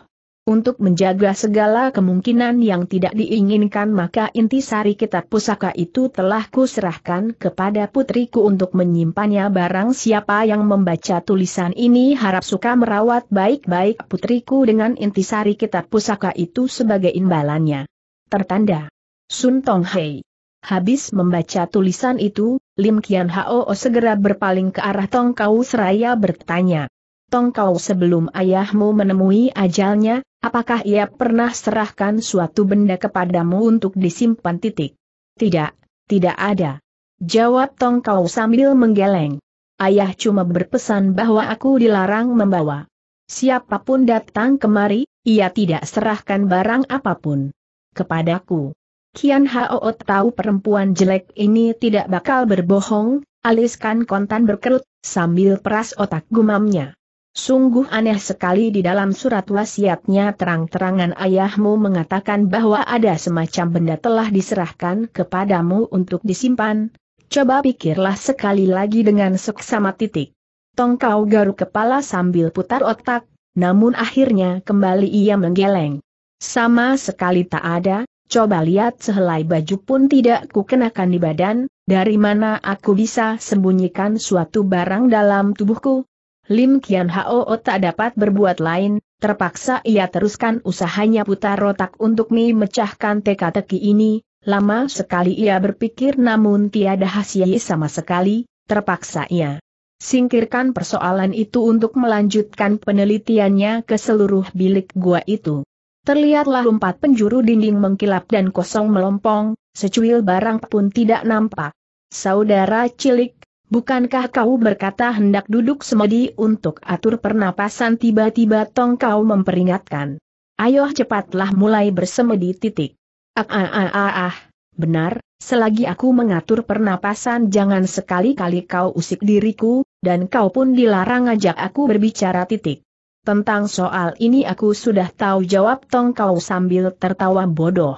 Untuk menjaga segala kemungkinan yang tidak diinginkan maka intisari kitab pusaka itu telah kuserahkan kepada putriku untuk menyimpannya barang siapa yang membaca tulisan ini harap suka merawat baik-baik putriku dengan intisari kitab pusaka itu sebagai imbalannya. Tertanda. Sun Tong Hei. Habis membaca tulisan itu, Lim Kian Hao segera berpaling ke arah Tong Kau seraya bertanya. Tong Kau sebelum ayahmu menemui ajalnya, Apakah ia pernah serahkan suatu benda kepadamu untuk disimpan titik? Tidak, tidak ada. Jawab Tong Kau sambil menggeleng. Ayah cuma berpesan bahwa aku dilarang membawa. Siapapun datang kemari, ia tidak serahkan barang apapun kepadaku. Kian Hao tahu perempuan jelek ini tidak bakal berbohong, aliskan kontan berkerut, sambil peras otak gumamnya. Sungguh aneh sekali di dalam surat wasiatnya terang-terangan ayahmu mengatakan bahwa ada semacam benda telah diserahkan kepadamu untuk disimpan. Coba pikirlah sekali lagi dengan seksama titik. Tongkau garuk kepala sambil putar otak, namun akhirnya kembali ia menggeleng. Sama sekali tak ada, coba lihat sehelai baju pun tidak kukenakan di badan, dari mana aku bisa sembunyikan suatu barang dalam tubuhku? Lim Kian Hao tak dapat berbuat lain, terpaksa ia teruskan usahanya putar otak untuk memecahkan teka-teki ini, lama sekali ia berpikir namun tiada hasil sama sekali, terpaksa ia singkirkan persoalan itu untuk melanjutkan penelitiannya ke seluruh bilik gua itu. Terlihatlah empat penjuru dinding mengkilap dan kosong melompong, secuil barang pun tidak nampak. Saudara cilik, Bukankah kau berkata hendak duduk semedi untuk atur pernapasan tiba-tiba tong kau memperingatkan. Ayo cepatlah mulai bersemedi titik. Ah ah ah ah ah, benar, selagi aku mengatur pernapasan jangan sekali-kali kau usik diriku, dan kau pun dilarang ajak aku berbicara titik. Tentang soal ini aku sudah tahu jawab tong kau sambil tertawa bodoh.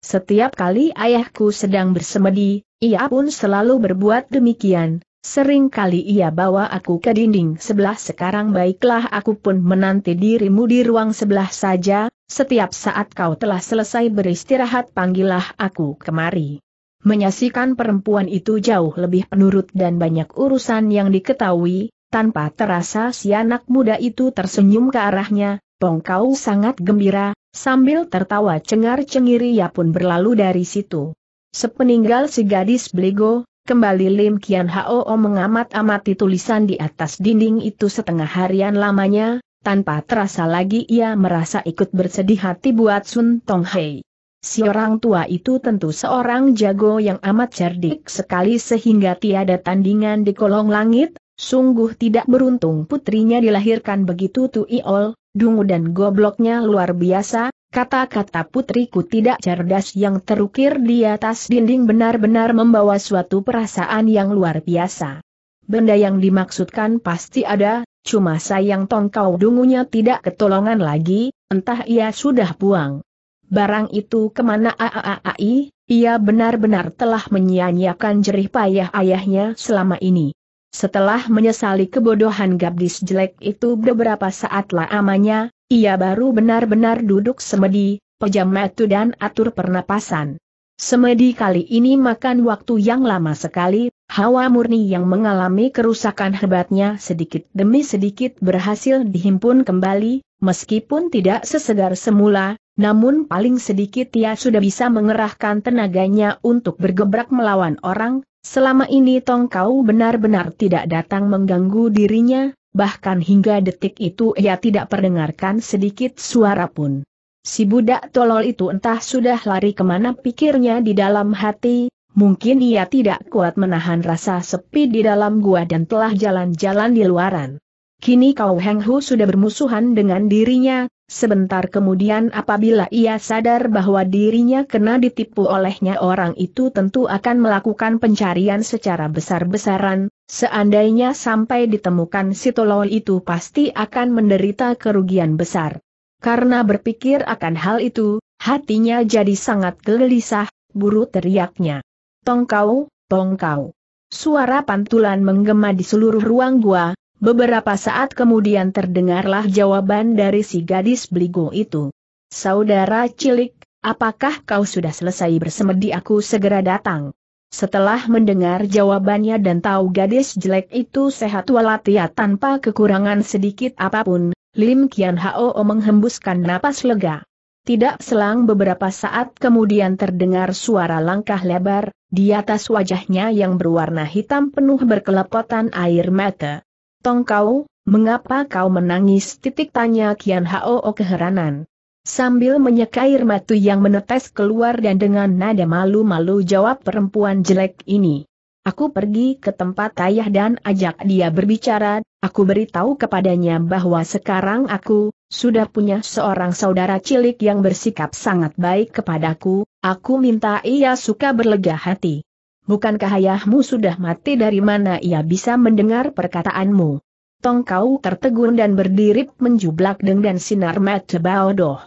Setiap kali ayahku sedang bersemedi, ia pun selalu berbuat demikian, Sering kali ia bawa aku ke dinding sebelah sekarang baiklah aku pun menanti dirimu di ruang sebelah saja, setiap saat kau telah selesai beristirahat panggillah aku kemari. Menyaksikan perempuan itu jauh lebih penurut dan banyak urusan yang diketahui, tanpa terasa si anak muda itu tersenyum ke arahnya, Kau sangat gembira, sambil tertawa cengar-cengiri ia pun berlalu dari situ. Sepeninggal si gadis Bligo, Kembali Lim Kian Hao mengamat-amati tulisan di atas dinding itu setengah harian lamanya, tanpa terasa lagi ia merasa ikut bersedih hati buat Sun Tong Hei. Si orang tua itu tentu seorang jago yang amat cerdik sekali sehingga tiada tandingan di kolong langit, sungguh tidak beruntung putrinya dilahirkan begitu tuiol, dungu dan gobloknya luar biasa, Kata-kata putriku tidak cerdas yang terukir di atas dinding benar-benar membawa suatu perasaan yang luar biasa. Benda yang dimaksudkan pasti ada, cuma sayang tongkau dungunya tidak ketolongan lagi, entah ia sudah buang. Barang itu kemana aaai, ia benar-benar telah menyia-nyiakan jerih payah ayahnya selama ini. Setelah menyesali kebodohan gadis jelek itu beberapa saat lamanya, ia baru benar-benar duduk semedi, pejam mata dan atur pernapasan. Semedi kali ini makan waktu yang lama sekali, hawa murni yang mengalami kerusakan hebatnya sedikit demi sedikit berhasil dihimpun kembali, meskipun tidak sesegar semula, namun paling sedikit ia sudah bisa mengerahkan tenaganya untuk bergebrak melawan orang, selama ini Tongkau benar-benar tidak datang mengganggu dirinya, bahkan hingga detik itu ia tidak perdengarkan sedikit suara pun. Si budak tolol itu entah sudah lari kemana pikirnya di dalam hati, mungkin ia tidak kuat menahan rasa sepi di dalam gua dan telah jalan-jalan di luaran. Kini Kau Heng Hu sudah bermusuhan dengan dirinya, Sebentar kemudian apabila ia sadar bahwa dirinya kena ditipu olehnya orang itu tentu akan melakukan pencarian secara besar-besaran, seandainya sampai ditemukan si tolol itu pasti akan menderita kerugian besar. Karena berpikir akan hal itu, hatinya jadi sangat gelisah, buru teriaknya. Tongkau, tongkau. Suara pantulan menggema di seluruh ruang gua, Beberapa saat kemudian terdengarlah jawaban dari si gadis beligo itu. Saudara cilik, apakah kau sudah selesai bersemedi aku segera datang? Setelah mendengar jawabannya dan tahu gadis jelek itu sehat walatia tanpa kekurangan sedikit apapun, Lim Kian Hao menghembuskan napas lega. Tidak selang beberapa saat kemudian terdengar suara langkah lebar, di atas wajahnya yang berwarna hitam penuh berkelepotan air mata. Tong kau, mengapa kau menangis? Titik tanya Kian Hao keheranan. Sambil menyeka air matu yang menetes keluar dan dengan nada malu-malu jawab perempuan jelek ini. Aku pergi ke tempat ayah dan ajak dia berbicara, aku beritahu kepadanya bahwa sekarang aku, sudah punya seorang saudara cilik yang bersikap sangat baik kepadaku, aku minta ia suka berlega hati bukankah ayahmu sudah mati dari mana ia bisa mendengar perkataanmu? Tongkau tertegun dan berdiri menjublak dengan sinar mata bodoh.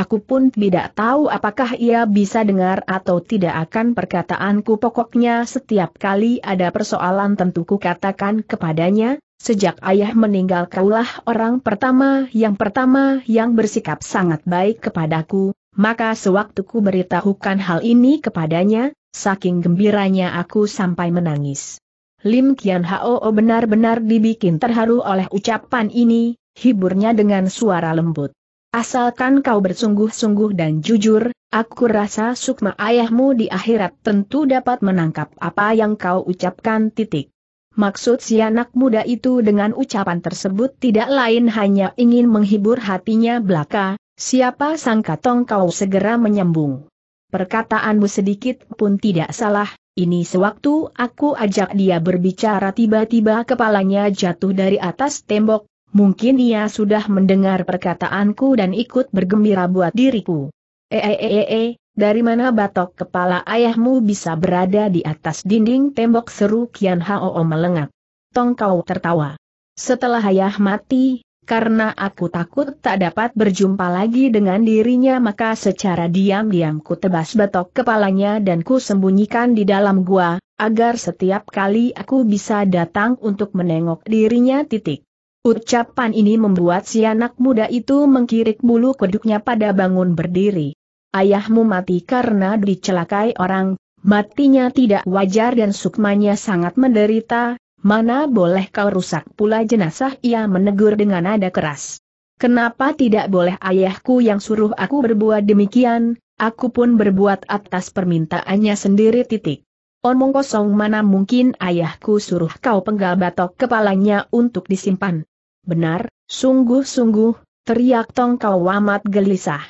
Aku pun tidak tahu apakah ia bisa dengar atau tidak akan perkataanku pokoknya setiap kali ada persoalan tentu ku katakan kepadanya, sejak ayah meninggal kaulah orang pertama yang pertama yang bersikap sangat baik kepadaku, maka sewaktu ku beritahukan hal ini kepadanya, Saking gembiranya aku sampai menangis. Lim Kian Hao benar-benar dibikin terharu oleh ucapan ini, hiburnya dengan suara lembut. Asalkan kau bersungguh-sungguh dan jujur, aku rasa sukma ayahmu di akhirat tentu dapat menangkap apa yang kau ucapkan titik. Maksud si anak muda itu dengan ucapan tersebut tidak lain hanya ingin menghibur hatinya belaka, siapa sangka tong kau segera menyambung. Perkataanmu sedikit pun tidak salah, ini sewaktu aku ajak dia berbicara tiba-tiba kepalanya jatuh dari atas tembok, mungkin ia sudah mendengar perkataanku dan ikut bergembira buat diriku. Eeeee, eh, eh, eh, dari mana batok kepala ayahmu bisa berada di atas dinding tembok seru Kian Hao melengak. Tongkau tertawa. Setelah ayah mati, karena aku takut tak dapat berjumpa lagi dengan dirinya maka secara diam-diam ku tebas betok kepalanya dan ku sembunyikan di dalam gua, agar setiap kali aku bisa datang untuk menengok dirinya titik. Ucapan ini membuat si anak muda itu mengkirik bulu kuduknya pada bangun berdiri. Ayahmu mati karena dicelakai orang, matinya tidak wajar dan sukmanya sangat menderita, Mana boleh kau rusak pula jenazah ia menegur dengan nada keras. Kenapa tidak boleh ayahku yang suruh aku berbuat demikian, aku pun berbuat atas permintaannya sendiri titik. Omong kosong mana mungkin ayahku suruh kau penggal batok kepalanya untuk disimpan. Benar, sungguh-sungguh, teriak Tong Kau amat gelisah.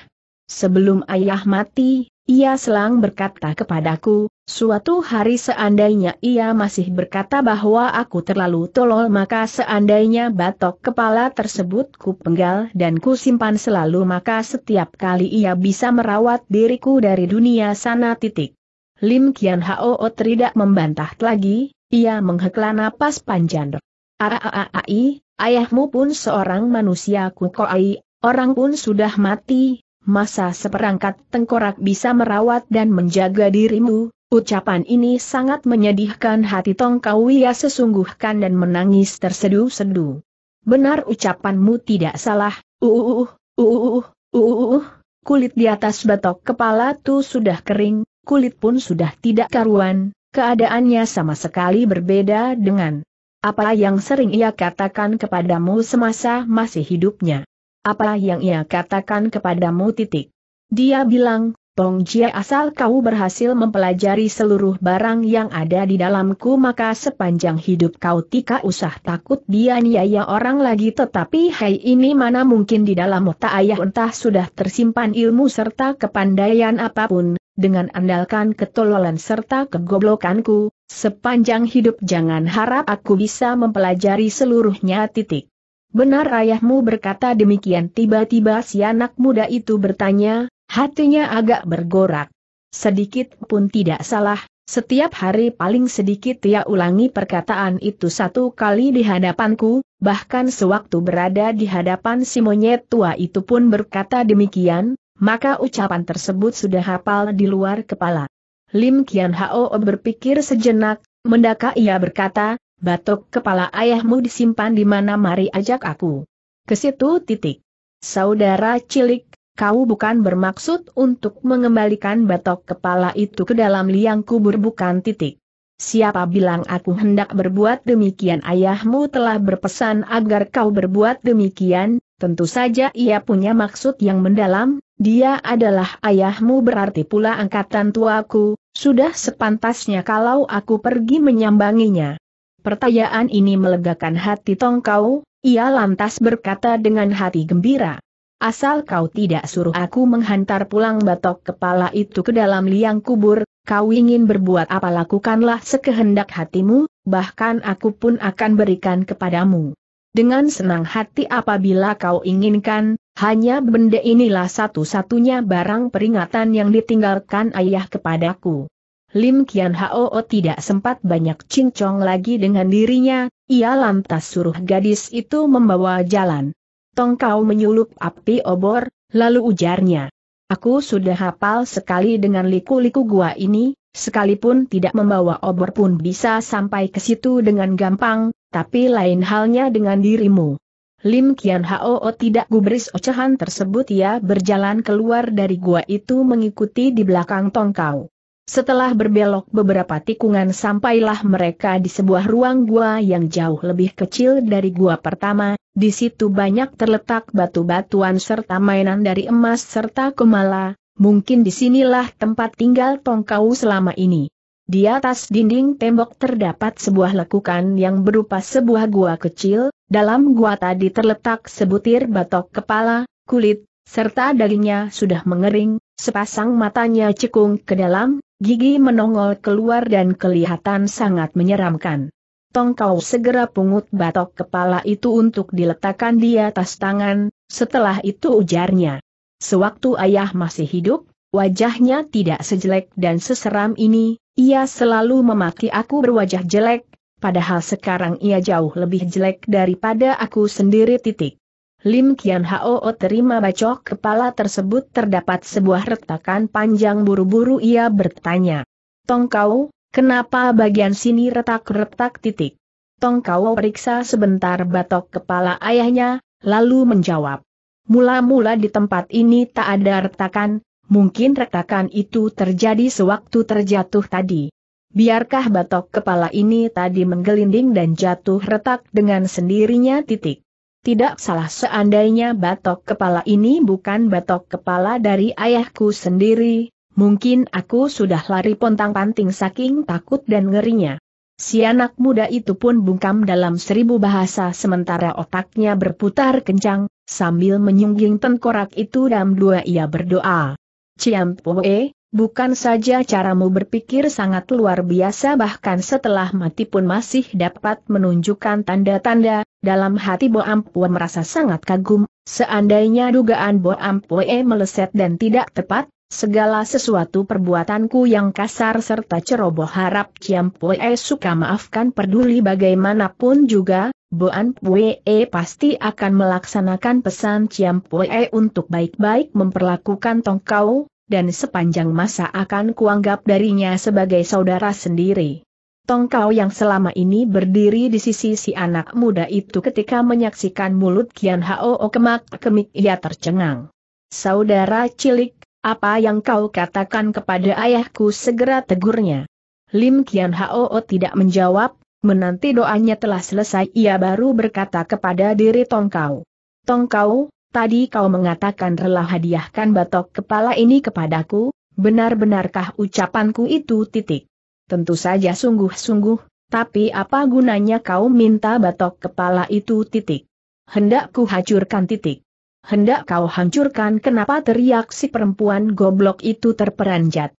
Sebelum ayah mati, ia selang berkata kepadaku, suatu hari seandainya ia masih berkata bahwa aku terlalu tolol maka seandainya batok kepala tersebut ku penggal dan ku simpan selalu maka setiap kali ia bisa merawat diriku dari dunia sana titik. Lim Kian Hao tidak membantah lagi, ia menghela napas panjang. Aaai, ayahmu pun seorang manusia kukoai, orang pun sudah mati, masa seperangkat tengkorak bisa merawat dan menjaga dirimu, Ucapan ini sangat menyedihkan hati Tongkawiya sesungguhkan dan menangis terseduh-seduh. Benar ucapanmu tidak salah, uh uh uh. uh, uh, uh kulit di atas batok kepala tuh sudah kering, kulit pun sudah tidak karuan, keadaannya sama sekali berbeda dengan apa yang sering ia katakan kepadamu semasa masih hidupnya. Apa yang ia katakan kepadamu titik? Dia bilang, Tong Jie asal kau berhasil mempelajari seluruh barang yang ada di dalamku maka sepanjang hidup kau tika usah takut dia niaya orang lagi tetapi hai ini mana mungkin di dalam otak ayah entah sudah tersimpan ilmu serta kepandaian apapun, dengan andalkan ketololan serta kegoblokanku, sepanjang hidup jangan harap aku bisa mempelajari seluruhnya titik. Benar ayahmu berkata demikian tiba-tiba si anak muda itu bertanya, hatinya agak bergorak. Sedikit pun tidak salah, setiap hari paling sedikit ia ulangi perkataan itu satu kali di hadapanku, bahkan sewaktu berada di hadapan si monyet tua itu pun berkata demikian, maka ucapan tersebut sudah hafal di luar kepala. Lim Kian Hao berpikir sejenak, mendaka ia berkata, batok kepala ayahmu disimpan di mana mari ajak aku. Ke situ titik. Saudara cilik, kau bukan bermaksud untuk mengembalikan batok kepala itu ke dalam liang kubur bukan titik. Siapa bilang aku hendak berbuat demikian ayahmu telah berpesan agar kau berbuat demikian, tentu saja ia punya maksud yang mendalam, dia adalah ayahmu berarti pula angkatan tuaku, sudah sepantasnya kalau aku pergi menyambanginya. Pertanyaan ini melegakan hati Tongkau, ia lantas berkata dengan hati gembira. Asal kau tidak suruh aku menghantar pulang batok kepala itu ke dalam liang kubur, kau ingin berbuat apa lakukanlah sekehendak hatimu, bahkan aku pun akan berikan kepadamu. Dengan senang hati apabila kau inginkan, hanya benda inilah satu-satunya barang peringatan yang ditinggalkan ayah kepadaku. Lim Kian Hao tidak sempat banyak cincong lagi dengan dirinya, ia lantas suruh gadis itu membawa jalan. Tongkau menyulup api obor, lalu ujarnya. Aku sudah hafal sekali dengan liku-liku gua ini, sekalipun tidak membawa obor pun bisa sampai ke situ dengan gampang, tapi lain halnya dengan dirimu. Lim Kian Hao tidak gubris ocehan tersebut ia berjalan keluar dari gua itu mengikuti di belakang tongkau. Setelah berbelok beberapa tikungan sampailah mereka di sebuah ruang gua yang jauh lebih kecil dari gua pertama, di situ banyak terletak batu-batuan serta mainan dari emas serta kemala, mungkin disinilah tempat tinggal Tongkau selama ini. Di atas dinding tembok terdapat sebuah lekukan yang berupa sebuah gua kecil, dalam gua tadi terletak sebutir batok kepala, kulit, serta dagingnya sudah mengering, Sepasang matanya cekung ke dalam, gigi menongol keluar dan kelihatan sangat menyeramkan. Tongkau segera pungut batok kepala itu untuk diletakkan di atas tangan, setelah itu ujarnya. Sewaktu ayah masih hidup, wajahnya tidak sejelek dan seseram ini, ia selalu memaki aku berwajah jelek, padahal sekarang ia jauh lebih jelek daripada aku sendiri titik. Lim Kian Hao terima bacok kepala tersebut terdapat sebuah retakan panjang buru-buru ia bertanya. Tong kau, kenapa bagian sini retak-retak titik? Tong kau periksa sebentar batok kepala ayahnya, lalu menjawab. Mula-mula di tempat ini tak ada retakan, mungkin retakan itu terjadi sewaktu terjatuh tadi. Biarkah batok kepala ini tadi menggelinding dan jatuh retak dengan sendirinya titik. Tidak salah seandainya batok kepala ini bukan batok kepala dari ayahku sendiri, mungkin aku sudah lari pontang-panting saking takut dan ngerinya. Si anak muda itu pun bungkam dalam seribu bahasa sementara otaknya berputar kencang, sambil menyungging tengkorak itu dan dua ia berdoa. Ciam Poe, Bukan saja caramu berpikir sangat luar biasa bahkan setelah mati pun masih dapat menunjukkan tanda-tanda, dalam hati Bo Ampue merasa sangat kagum, seandainya dugaan Bo Ampue meleset dan tidak tepat, segala sesuatu perbuatanku yang kasar serta ceroboh harap Ciam Pue suka maafkan peduli bagaimanapun juga, Bo Ampue pasti akan melaksanakan pesan Ciam Pue untuk baik-baik memperlakukan Tongkau, dan sepanjang masa akan kuanggap darinya sebagai saudara sendiri. Tongkau yang selama ini berdiri di sisi si anak muda itu ketika menyaksikan mulut Kian Hao kemak-kemik ia tercengang. Saudara cilik, apa yang kau katakan kepada ayahku segera tegurnya. Lim Kian Hao tidak menjawab, menanti doanya telah selesai ia baru berkata kepada diri Tongkau. Tongkau, Tadi kau mengatakan rela hadiahkan batok kepala ini kepadaku, benar-benarkah ucapanku itu titik? Tentu saja sungguh-sungguh, tapi apa gunanya kau minta batok kepala itu titik? Hendak ku hancurkan titik. Hendak kau hancurkan kenapa teriak si perempuan goblok itu terperanjat.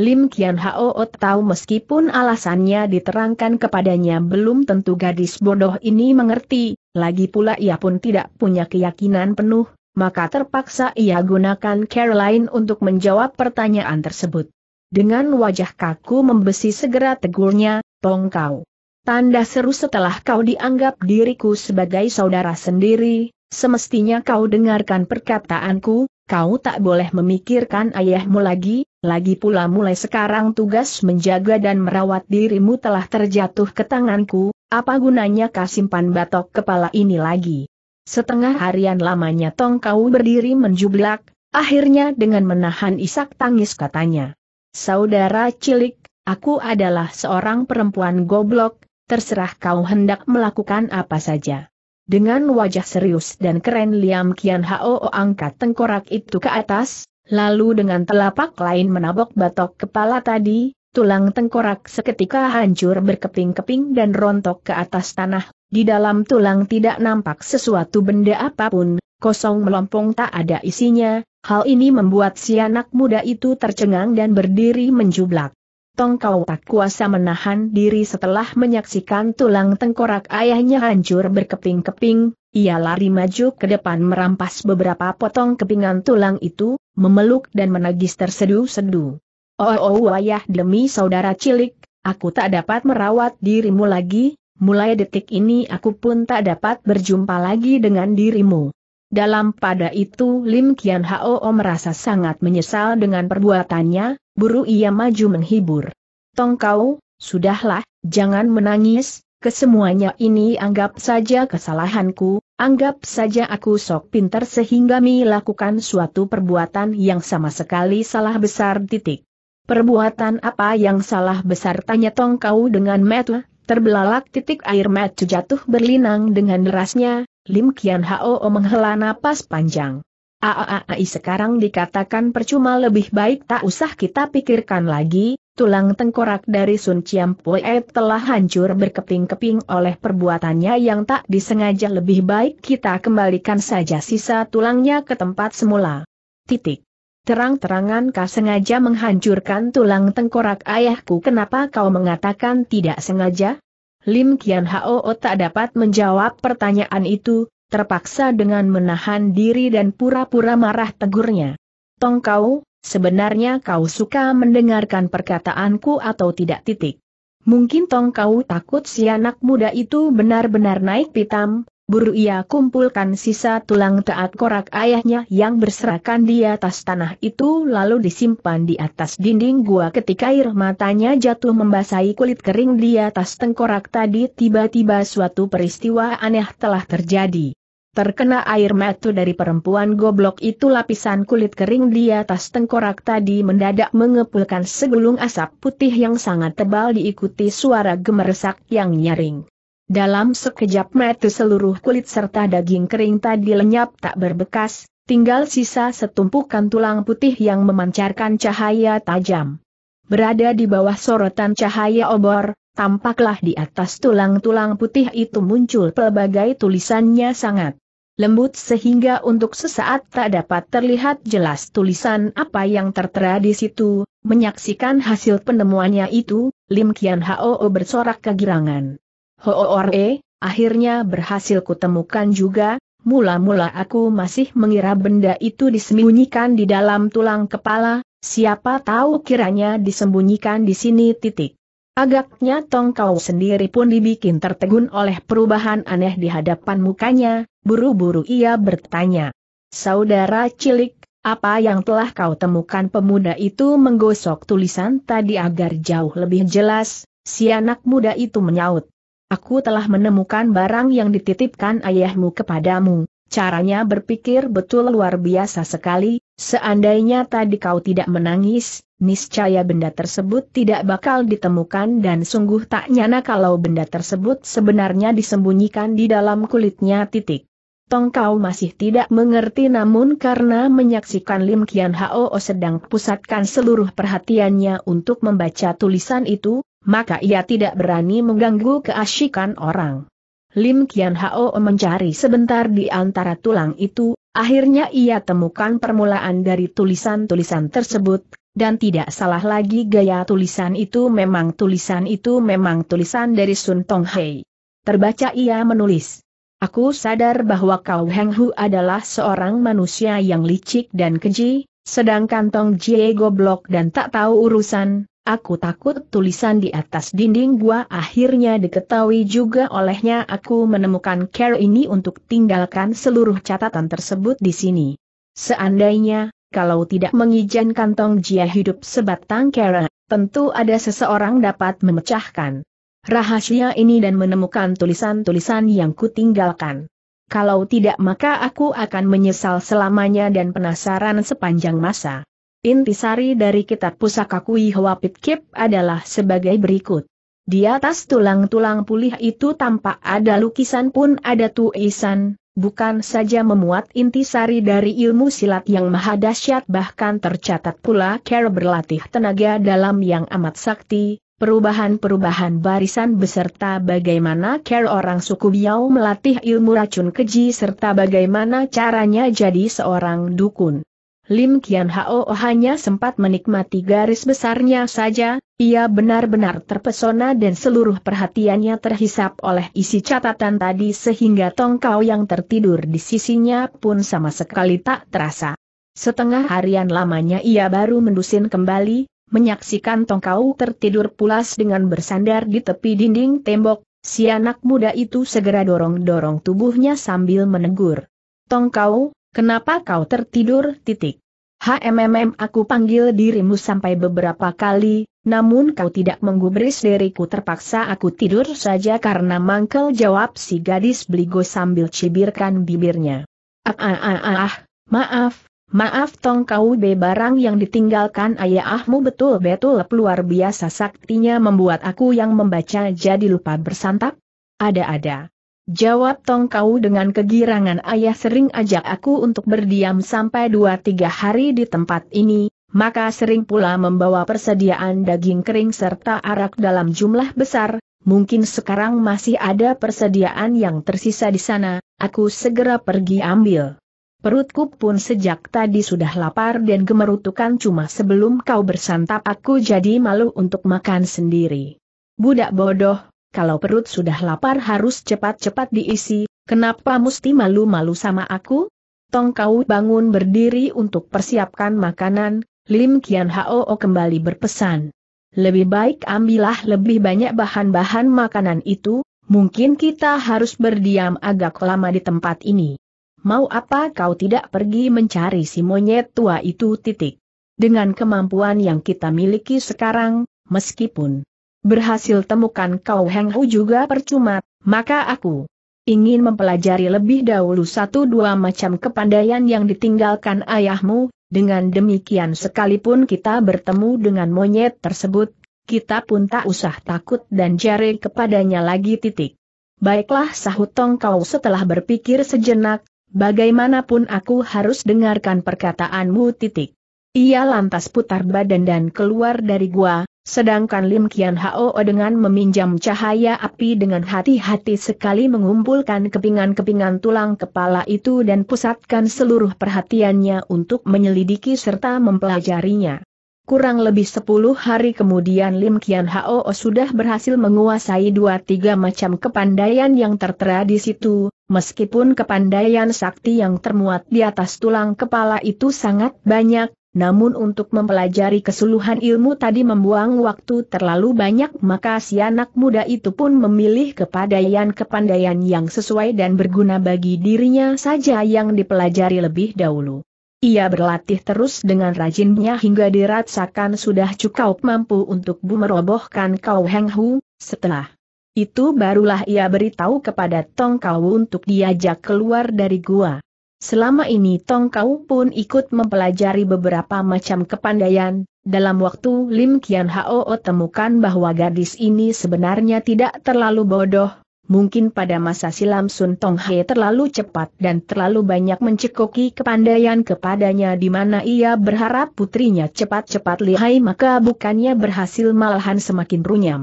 Lim Kian Hao tahu meskipun alasannya diterangkan kepadanya belum tentu gadis bodoh ini mengerti, lagi pula ia pun tidak punya keyakinan penuh, maka terpaksa ia gunakan Caroline untuk menjawab pertanyaan tersebut. Dengan wajah kaku membesi segera tegurnya, Tong kau. Tanda seru setelah kau dianggap diriku sebagai saudara sendiri, semestinya kau dengarkan perkataanku, kau tak boleh memikirkan ayahmu lagi, lagi pula mulai sekarang tugas menjaga dan merawat dirimu telah terjatuh ke tanganku, apa gunanya kau simpan batok kepala ini lagi? Setengah harian lamanya tong kau berdiri menjublak, akhirnya dengan menahan isak tangis katanya. Saudara cilik, aku adalah seorang perempuan goblok, terserah kau hendak melakukan apa saja. Dengan wajah serius dan keren Liam Kian Hao angkat tengkorak itu ke atas, lalu dengan telapak lain menabok batok kepala tadi, tulang tengkorak seketika hancur berkeping-keping dan rontok ke atas tanah, di dalam tulang tidak nampak sesuatu benda apapun, kosong melompong tak ada isinya, hal ini membuat si anak muda itu tercengang dan berdiri menjublak. Tong Kau tak kuasa menahan diri setelah menyaksikan tulang tengkorak ayahnya hancur berkeping-keping, ia lari maju ke depan merampas beberapa potong kepingan tulang itu, memeluk dan menagis tersedu-sedu. Oh, oh, oh ayah demi saudara cilik, aku tak dapat merawat dirimu lagi, mulai detik ini aku pun tak dapat berjumpa lagi dengan dirimu. Dalam pada itu Lim Kian Hao merasa sangat menyesal dengan perbuatannya, buru ia maju menghibur. Tongkau, sudahlah, jangan menangis, kesemuanya ini anggap saja kesalahanku, anggap saja aku sok pinter sehingga mi lakukan suatu perbuatan yang sama sekali salah besar titik. Perbuatan apa yang salah besar tanya Tongkau dengan metu, terbelalak titik air metu jatuh berlinang dengan derasnya, Lim Kian Hao menghela napas panjang. AAAI sekarang dikatakan percuma lebih baik tak usah kita pikirkan lagi, tulang tengkorak dari Sun Chiam Pue telah hancur berkeping-keping oleh perbuatannya yang tak disengaja lebih baik kita kembalikan saja sisa tulangnya ke tempat semula. Titik. Terang-terangan kau sengaja menghancurkan tulang tengkorak ayahku kenapa kau mengatakan tidak sengaja? Lim Kian Hao tak dapat menjawab pertanyaan itu, terpaksa dengan menahan diri dan pura-pura marah tegurnya. Tong kau, sebenarnya kau suka mendengarkan perkataanku atau tidak titik. Mungkin Tong kau takut si anak muda itu benar-benar naik pitam, buru ia kumpulkan sisa tulang taat korak ayahnya yang berserakan di atas tanah itu lalu disimpan di atas dinding gua ketika air matanya jatuh membasahi kulit kering di atas tengkorak tadi tiba-tiba suatu peristiwa aneh telah terjadi. Terkena air mata dari perempuan goblok itu lapisan kulit kering di atas tengkorak tadi mendadak mengepulkan segulung asap putih yang sangat tebal diikuti suara gemeresak yang nyaring. Dalam sekejap mata seluruh kulit serta daging kering tadi lenyap tak berbekas, tinggal sisa setumpukan tulang putih yang memancarkan cahaya tajam. Berada di bawah sorotan cahaya obor, tampaklah di atas tulang-tulang putih itu muncul pelbagai tulisannya sangat lembut sehingga untuk sesaat tak dapat terlihat jelas tulisan apa yang tertera di situ, menyaksikan hasil penemuannya itu, Lim Kian Hao bersorak kegirangan. Hoore, eh, akhirnya berhasil kutemukan juga, mula-mula aku masih mengira benda itu disembunyikan di dalam tulang kepala, siapa tahu kiranya disembunyikan di sini titik. Agaknya Tong Kau sendiri pun dibikin tertegun oleh perubahan aneh di hadapan mukanya, buru-buru ia bertanya. Saudara cilik, apa yang telah kau temukan pemuda itu menggosok tulisan tadi agar jauh lebih jelas, si anak muda itu menyaut. Aku telah menemukan barang yang dititipkan ayahmu kepadamu, caranya berpikir betul luar biasa sekali, Seandainya tadi kau tidak menangis, niscaya benda tersebut tidak bakal ditemukan dan sungguh tak nyana kalau benda tersebut sebenarnya disembunyikan di dalam kulitnya titik. Tong kau masih tidak mengerti namun karena menyaksikan Lim Kian Hao sedang pusatkan seluruh perhatiannya untuk membaca tulisan itu, maka ia tidak berani mengganggu keasyikan orang. Lim Kian Hao mencari sebentar di antara tulang itu, Akhirnya ia temukan permulaan dari tulisan-tulisan tersebut, dan tidak salah lagi gaya tulisan itu memang tulisan itu memang tulisan dari Sun Tong Hei. Terbaca ia menulis. Aku sadar bahwa Kau Heng Hu adalah seorang manusia yang licik dan keji, sedangkan Tong Jie goblok dan tak tahu urusan, Aku takut tulisan di atas dinding gua akhirnya diketahui juga olehnya aku menemukan care ini untuk tinggalkan seluruh catatan tersebut di sini. Seandainya, kalau tidak mengizinkan Tong Jia hidup sebatang care, tentu ada seseorang dapat memecahkan rahasia ini dan menemukan tulisan-tulisan yang kutinggalkan. Kalau tidak maka aku akan menyesal selamanya dan penasaran sepanjang masa. Intisari dari kitab pusaka Kui Kip adalah sebagai berikut. Di atas tulang-tulang pulih itu tampak ada lukisan pun ada tulisan, bukan saja memuat intisari dari ilmu silat yang maha dahsyat bahkan tercatat pula ker berlatih tenaga dalam yang amat sakti, perubahan-perubahan barisan beserta bagaimana Care orang suku Biau melatih ilmu racun keji serta bagaimana caranya jadi seorang dukun. Lim Kian Hao hanya sempat menikmati garis besarnya saja, ia benar-benar terpesona dan seluruh perhatiannya terhisap oleh isi catatan tadi sehingga tongkau yang tertidur di sisinya pun sama sekali tak terasa. Setengah harian lamanya ia baru mendusin kembali, menyaksikan tongkau tertidur pulas dengan bersandar di tepi dinding tembok, si anak muda itu segera dorong-dorong tubuhnya sambil menegur. Tongkau, Kenapa kau tertidur? Titik. HMMM aku panggil dirimu sampai beberapa kali, namun kau tidak menggubris diriku terpaksa aku tidur saja karena mangkel jawab si gadis beligo sambil cibirkan bibirnya. Ah ah ah ah, ah maaf, Maaf tong kau be barang yang ditinggalkan ayahmu betul-betul luar biasa saktinya membuat aku yang membaca jadi lupa bersantap? Ada-ada. Jawab Tong Kau dengan kegirangan ayah sering ajak aku untuk berdiam sampai dua tiga hari di tempat ini, maka sering pula membawa persediaan daging kering serta arak dalam jumlah besar, mungkin sekarang masih ada persediaan yang tersisa di sana, aku segera pergi ambil. Perutku pun sejak tadi sudah lapar dan gemerutukan cuma sebelum kau bersantap aku jadi malu untuk makan sendiri. Budak bodoh, kalau perut sudah lapar harus cepat-cepat diisi, kenapa mesti malu-malu sama aku? Tong kau bangun berdiri untuk persiapkan makanan, Lim Kian Hao kembali berpesan. Lebih baik ambillah lebih banyak bahan-bahan makanan itu, mungkin kita harus berdiam agak lama di tempat ini. Mau apa kau tidak pergi mencari si monyet tua itu titik. Dengan kemampuan yang kita miliki sekarang, meskipun berhasil temukan kau Heng Hu juga percuma, maka aku ingin mempelajari lebih dahulu satu dua macam kepandaian yang ditinggalkan ayahmu, dengan demikian sekalipun kita bertemu dengan monyet tersebut, kita pun tak usah takut dan jari kepadanya lagi titik. Baiklah sahut Tong Kau setelah berpikir sejenak, bagaimanapun aku harus dengarkan perkataanmu titik. Ia lantas putar badan dan keluar dari gua, Sedangkan Lim Kian Hao dengan meminjam cahaya api dengan hati-hati sekali mengumpulkan kepingan-kepingan tulang kepala itu dan pusatkan seluruh perhatiannya untuk menyelidiki serta mempelajarinya. Kurang lebih 10 hari kemudian Lim Kian Hao sudah berhasil menguasai dua tiga macam kepandaian yang tertera di situ, meskipun kepandaian sakti yang termuat di atas tulang kepala itu sangat banyak, namun untuk mempelajari kesuluhan ilmu tadi membuang waktu terlalu banyak maka si anak muda itu pun memilih kepandaian-kepandaian yang sesuai dan berguna bagi dirinya saja yang dipelajari lebih dahulu. Ia berlatih terus dengan rajinnya hingga dirasakan sudah cukup mampu untuk merobohkan Kau Heng Hu, setelah itu barulah ia beritahu kepada Tong Kau untuk diajak keluar dari gua. Selama ini Tong Kau pun ikut mempelajari beberapa macam kepandaian, dalam waktu Lim Kian Hao temukan bahwa gadis ini sebenarnya tidak terlalu bodoh, mungkin pada masa silam Sun Tong Hai terlalu cepat dan terlalu banyak mencekoki kepandaian kepadanya di mana ia berharap putrinya cepat-cepat lihai maka bukannya berhasil malahan semakin runyam.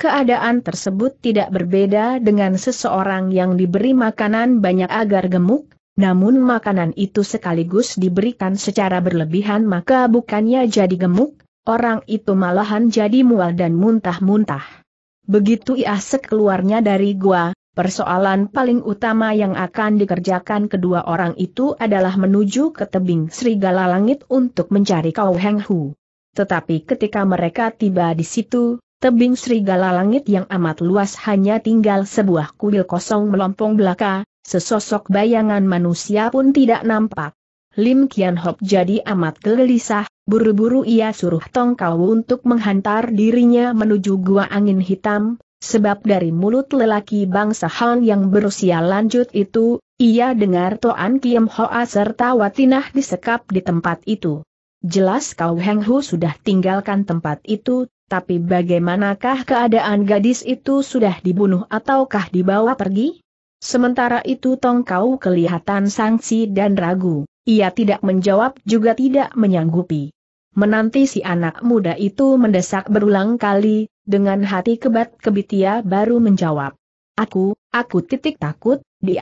Keadaan tersebut tidak berbeda dengan seseorang yang diberi makanan banyak agar gemuk, namun makanan itu sekaligus diberikan secara berlebihan maka bukannya jadi gemuk, orang itu malahan jadi mual dan muntah-muntah. Begitu ia sekeluarnya dari gua, persoalan paling utama yang akan dikerjakan kedua orang itu adalah menuju ke tebing serigala langit untuk mencari Kau Heng Hu. Tetapi ketika mereka tiba di situ, tebing serigala langit yang amat luas hanya tinggal sebuah kuil kosong melompong belaka, sesosok bayangan manusia pun tidak nampak. Lim Kian Hop jadi amat gelisah, buru-buru ia suruh Tong Kau untuk menghantar dirinya menuju gua angin hitam, sebab dari mulut lelaki bangsa Han yang berusia lanjut itu, ia dengar Toan Kiam Hoa serta Watinah disekap di tempat itu. Jelas Kau Heng Hu sudah tinggalkan tempat itu, tapi bagaimanakah keadaan gadis itu sudah dibunuh ataukah dibawa pergi? Sementara itu Tong Kau kelihatan sangsi dan ragu, ia tidak menjawab juga tidak menyanggupi. Menanti si anak muda itu mendesak berulang kali, dengan hati kebat kebitia baru menjawab. Aku, aku titik takut, di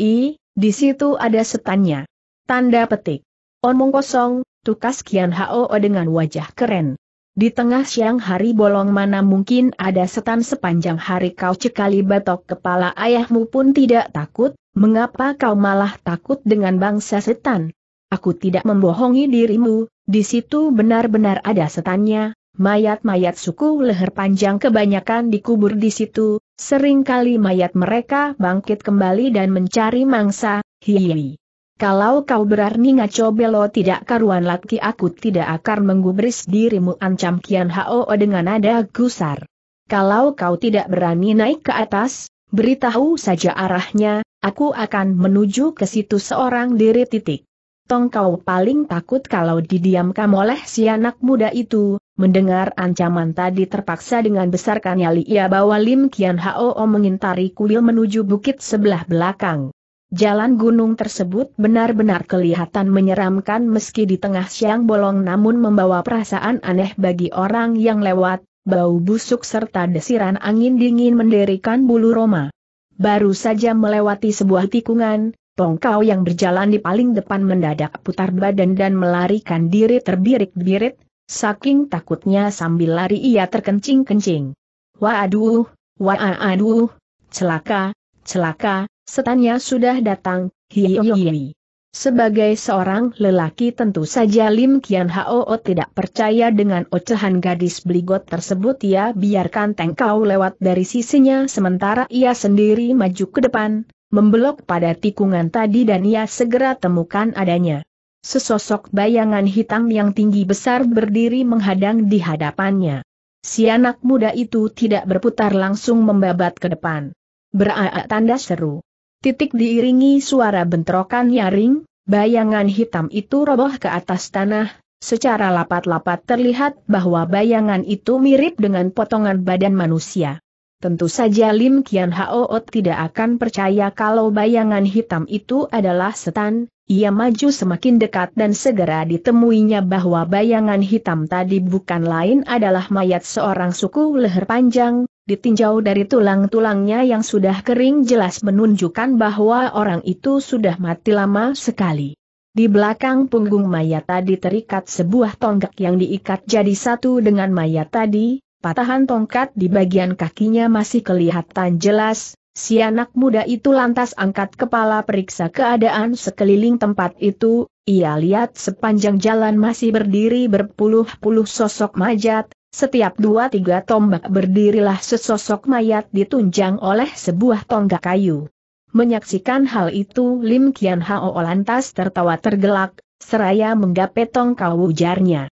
di situ ada setannya. Tanda petik. Omong kosong, tukas Kian Hao dengan wajah keren. Di tengah siang hari bolong mana mungkin ada setan sepanjang hari kau cekali batok kepala ayahmu pun tidak takut, mengapa kau malah takut dengan bangsa setan? Aku tidak membohongi dirimu, di situ benar-benar ada setannya, mayat-mayat suku leher panjang kebanyakan dikubur di situ, seringkali mayat mereka bangkit kembali dan mencari mangsa, hihihi. Kalau kau berani ngaco belo tidak karuan laki aku tidak akan menggubris dirimu ancam Kian Hao dengan nada gusar. Kalau kau tidak berani naik ke atas, beritahu saja arahnya, aku akan menuju ke situ seorang diri titik. Tong kau paling takut kalau didiamkan oleh si anak muda itu, mendengar ancaman tadi terpaksa dengan besarkan nyali ia bawa Lim Kian Hao mengintari kuil menuju bukit sebelah belakang. Jalan gunung tersebut benar-benar kelihatan menyeramkan meski di tengah siang bolong namun membawa perasaan aneh bagi orang yang lewat, bau busuk serta desiran angin dingin menderikan bulu roma. Baru saja melewati sebuah tikungan, Tongkau yang berjalan di paling depan mendadak putar badan dan melarikan diri terbirik-birit, saking takutnya sambil lari ia terkencing-kencing. Waduh, waduh, celaka, celaka, Setannya sudah datang, hihihi. Sebagai seorang lelaki tentu saja Lim Kian Hao tidak percaya dengan ocehan gadis beligot tersebut ia biarkan tengkau lewat dari sisinya sementara ia sendiri maju ke depan, membelok pada tikungan tadi dan ia segera temukan adanya. Sesosok bayangan hitam yang tinggi besar berdiri menghadang di hadapannya. Si anak muda itu tidak berputar langsung membabat ke depan. Beraak tanda seru. Titik diiringi suara bentrokan nyaring, bayangan hitam itu roboh ke atas tanah, secara lapat-lapat terlihat bahwa bayangan itu mirip dengan potongan badan manusia. Tentu saja Lim Kian Hao tidak akan percaya kalau bayangan hitam itu adalah setan, ia maju semakin dekat dan segera ditemuinya bahwa bayangan hitam tadi bukan lain adalah mayat seorang suku leher panjang, ditinjau dari tulang-tulangnya yang sudah kering jelas menunjukkan bahwa orang itu sudah mati lama sekali. Di belakang punggung mayat tadi terikat sebuah tonggak yang diikat jadi satu dengan mayat tadi, patahan tongkat di bagian kakinya masih kelihatan jelas, si anak muda itu lantas angkat kepala periksa keadaan sekeliling tempat itu, ia lihat sepanjang jalan masih berdiri berpuluh-puluh sosok majat, setiap dua-tiga tombak berdirilah sesosok mayat ditunjang oleh sebuah tonggak kayu. Menyaksikan hal itu Lim Kian Hao lantas tertawa tergelak, seraya menggapai tongkau ujarnya.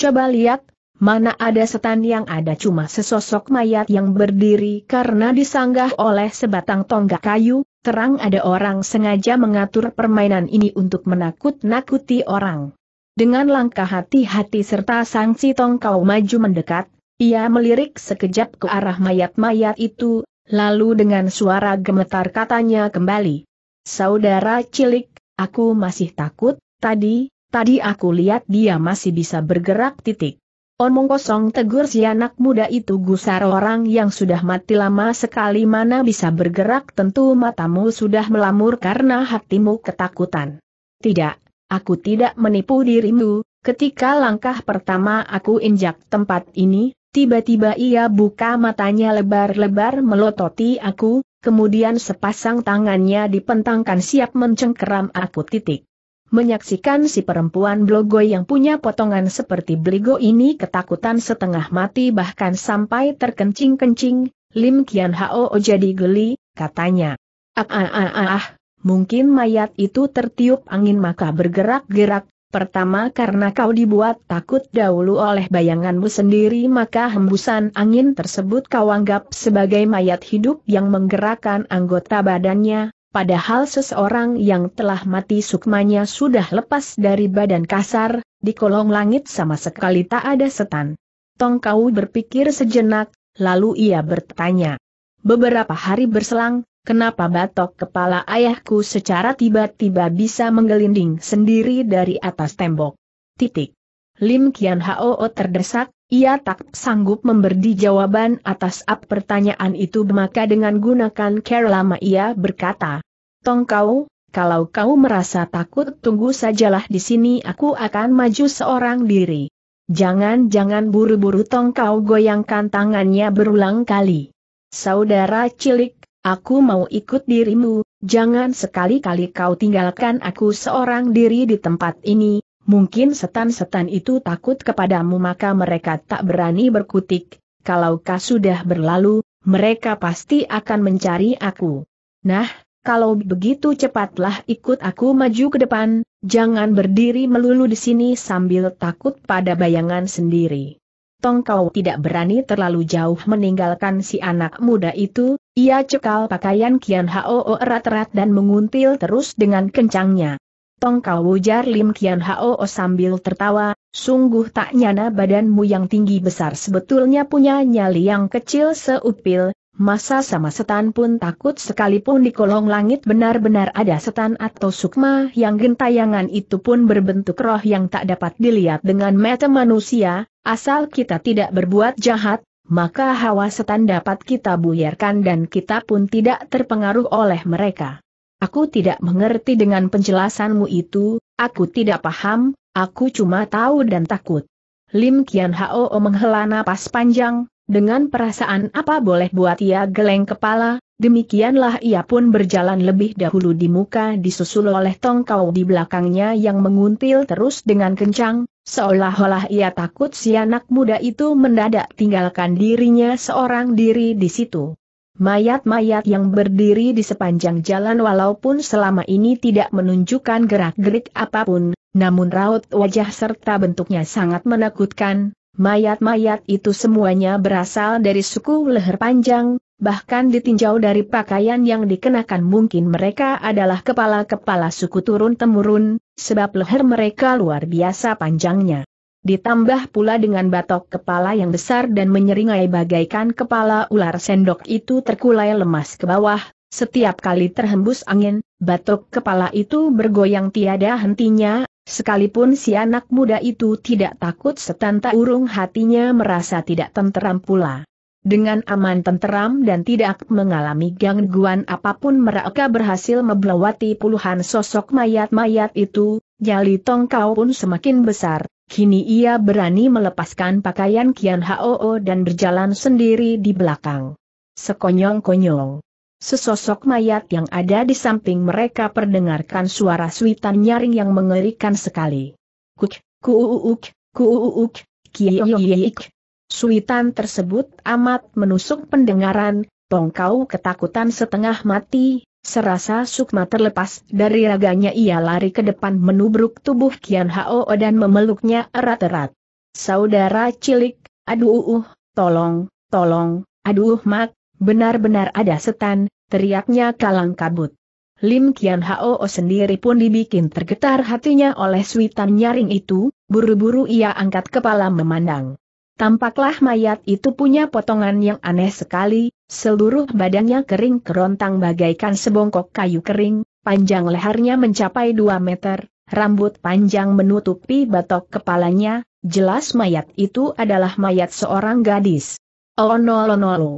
Coba lihat, mana ada setan yang ada cuma sesosok mayat yang berdiri karena disanggah oleh sebatang tonggak kayu, terang ada orang sengaja mengatur permainan ini untuk menakut-nakuti orang. Dengan langkah hati-hati serta sang sitong maju mendekat, ia melirik sekejap ke arah mayat-mayat itu, lalu dengan suara gemetar katanya kembali. Saudara cilik, aku masih takut, tadi, tadi aku lihat dia masih bisa bergerak titik. Omong kosong tegur si anak muda itu gusar orang yang sudah mati lama sekali mana bisa bergerak tentu matamu sudah melamur karena hatimu ketakutan. Tidak, Aku tidak menipu dirimu, ketika langkah pertama aku injak tempat ini, tiba-tiba ia buka matanya lebar-lebar melototi aku, kemudian sepasang tangannya dipentangkan siap mencengkeram aku titik. Menyaksikan si perempuan blogo yang punya potongan seperti beligo ini ketakutan setengah mati bahkan sampai terkencing-kencing, Lim Kian Hao jadi geli, katanya. Ah ah ah ah, ah, ah. Mungkin mayat itu tertiup angin maka bergerak-gerak, pertama karena kau dibuat takut dahulu oleh bayanganmu sendiri maka hembusan angin tersebut kau anggap sebagai mayat hidup yang menggerakkan anggota badannya, padahal seseorang yang telah mati sukmanya sudah lepas dari badan kasar, di kolong langit sama sekali tak ada setan. Tong kau berpikir sejenak, lalu ia bertanya. Beberapa hari berselang, Kenapa batok kepala ayahku secara tiba-tiba bisa menggelinding sendiri dari atas tembok? Titik. Lim Kian Hao terdesak, ia tak sanggup memberi jawaban atas ap pertanyaan itu maka dengan gunakan care lama ia berkata. Tong kau, kalau kau merasa takut tunggu sajalah di sini aku akan maju seorang diri. Jangan-jangan buru-buru Tong kau goyangkan tangannya berulang kali. Saudara cilik, Aku mau ikut dirimu, jangan sekali-kali kau tinggalkan aku seorang diri di tempat ini, mungkin setan-setan itu takut kepadamu maka mereka tak berani berkutik, kalau kau sudah berlalu, mereka pasti akan mencari aku. Nah, kalau begitu cepatlah ikut aku maju ke depan, jangan berdiri melulu di sini sambil takut pada bayangan sendiri. Tong kau tidak berani terlalu jauh meninggalkan si anak muda itu, ia cekal pakaian Kian Hao erat-erat dan menguntil terus dengan kencangnya. Tong kau ujar Lim Kian Hao sambil tertawa, sungguh tak nyana badanmu yang tinggi besar sebetulnya punya nyali yang kecil seupil, masa sama setan pun takut sekalipun di kolong langit benar-benar ada setan atau sukma yang gentayangan itu pun berbentuk roh yang tak dapat dilihat dengan mata manusia, Asal kita tidak berbuat jahat, maka hawa setan dapat kita buyarkan dan kita pun tidak terpengaruh oleh mereka. Aku tidak mengerti dengan penjelasanmu itu, aku tidak paham, aku cuma tahu dan takut. Lim Kian Hao menghela napas panjang, dengan perasaan apa boleh buat ia geleng kepala, demikianlah ia pun berjalan lebih dahulu di muka disusul oleh tongkau di belakangnya yang menguntil terus dengan kencang, Seolah-olah ia takut si anak muda itu mendadak tinggalkan dirinya seorang diri di situ. Mayat-mayat yang berdiri di sepanjang jalan walaupun selama ini tidak menunjukkan gerak-gerik apapun, namun raut wajah serta bentuknya sangat menakutkan. Mayat-mayat itu semuanya berasal dari suku leher panjang, bahkan ditinjau dari pakaian yang dikenakan mungkin mereka adalah kepala-kepala suku turun-temurun, sebab leher mereka luar biasa panjangnya. Ditambah pula dengan batok kepala yang besar dan menyeringai bagaikan kepala ular sendok itu terkulai lemas ke bawah, setiap kali terhembus angin, batok kepala itu bergoyang tiada hentinya, sekalipun si anak muda itu tidak takut setan urung hatinya merasa tidak tenteram pula. Dengan aman tenteram dan tidak mengalami gangguan apapun mereka berhasil melewati puluhan sosok mayat-mayat itu, jali tongkau pun semakin besar, kini ia berani melepaskan pakaian Kian Hoo dan berjalan sendiri di belakang. Sekonyong-konyong. Sesosok mayat yang ada di samping mereka perdengarkan suara suitan nyaring yang mengerikan sekali. Kuk, kuuuk, kuuuk, kioyoyik, Suitan tersebut amat menusuk pendengaran, Tongkau ketakutan setengah mati, serasa sukma terlepas dari raganya ia lari ke depan menubruk tubuh Kian Hao dan memeluknya erat-erat. Saudara cilik, aduh, uh, tolong, tolong, aduh mak, benar-benar ada setan, teriaknya kalang kabut. Lim Kian Hao sendiri pun dibikin tergetar hatinya oleh suitan nyaring itu, buru-buru ia angkat kepala memandang. Tampaklah mayat itu punya potongan yang aneh sekali, seluruh badannya kering kerontang bagaikan sebongkok kayu kering, panjang lehernya mencapai 2 meter, rambut panjang menutupi batok kepalanya, jelas mayat itu adalah mayat seorang gadis. Oh no, oh no, no, oh. no.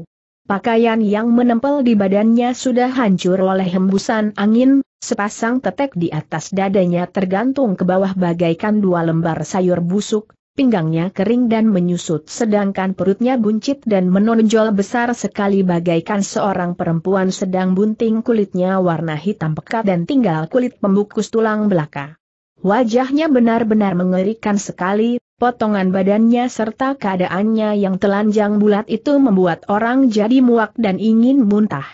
Pakaian yang menempel di badannya sudah hancur oleh hembusan angin, sepasang tetek di atas dadanya tergantung ke bawah bagaikan dua lembar sayur busuk, pinggangnya kering dan menyusut sedangkan perutnya buncit dan menonjol besar sekali bagaikan seorang perempuan sedang bunting kulitnya warna hitam pekat dan tinggal kulit pembukus tulang belaka. Wajahnya benar-benar mengerikan sekali, potongan badannya serta keadaannya yang telanjang bulat itu membuat orang jadi muak dan ingin muntah.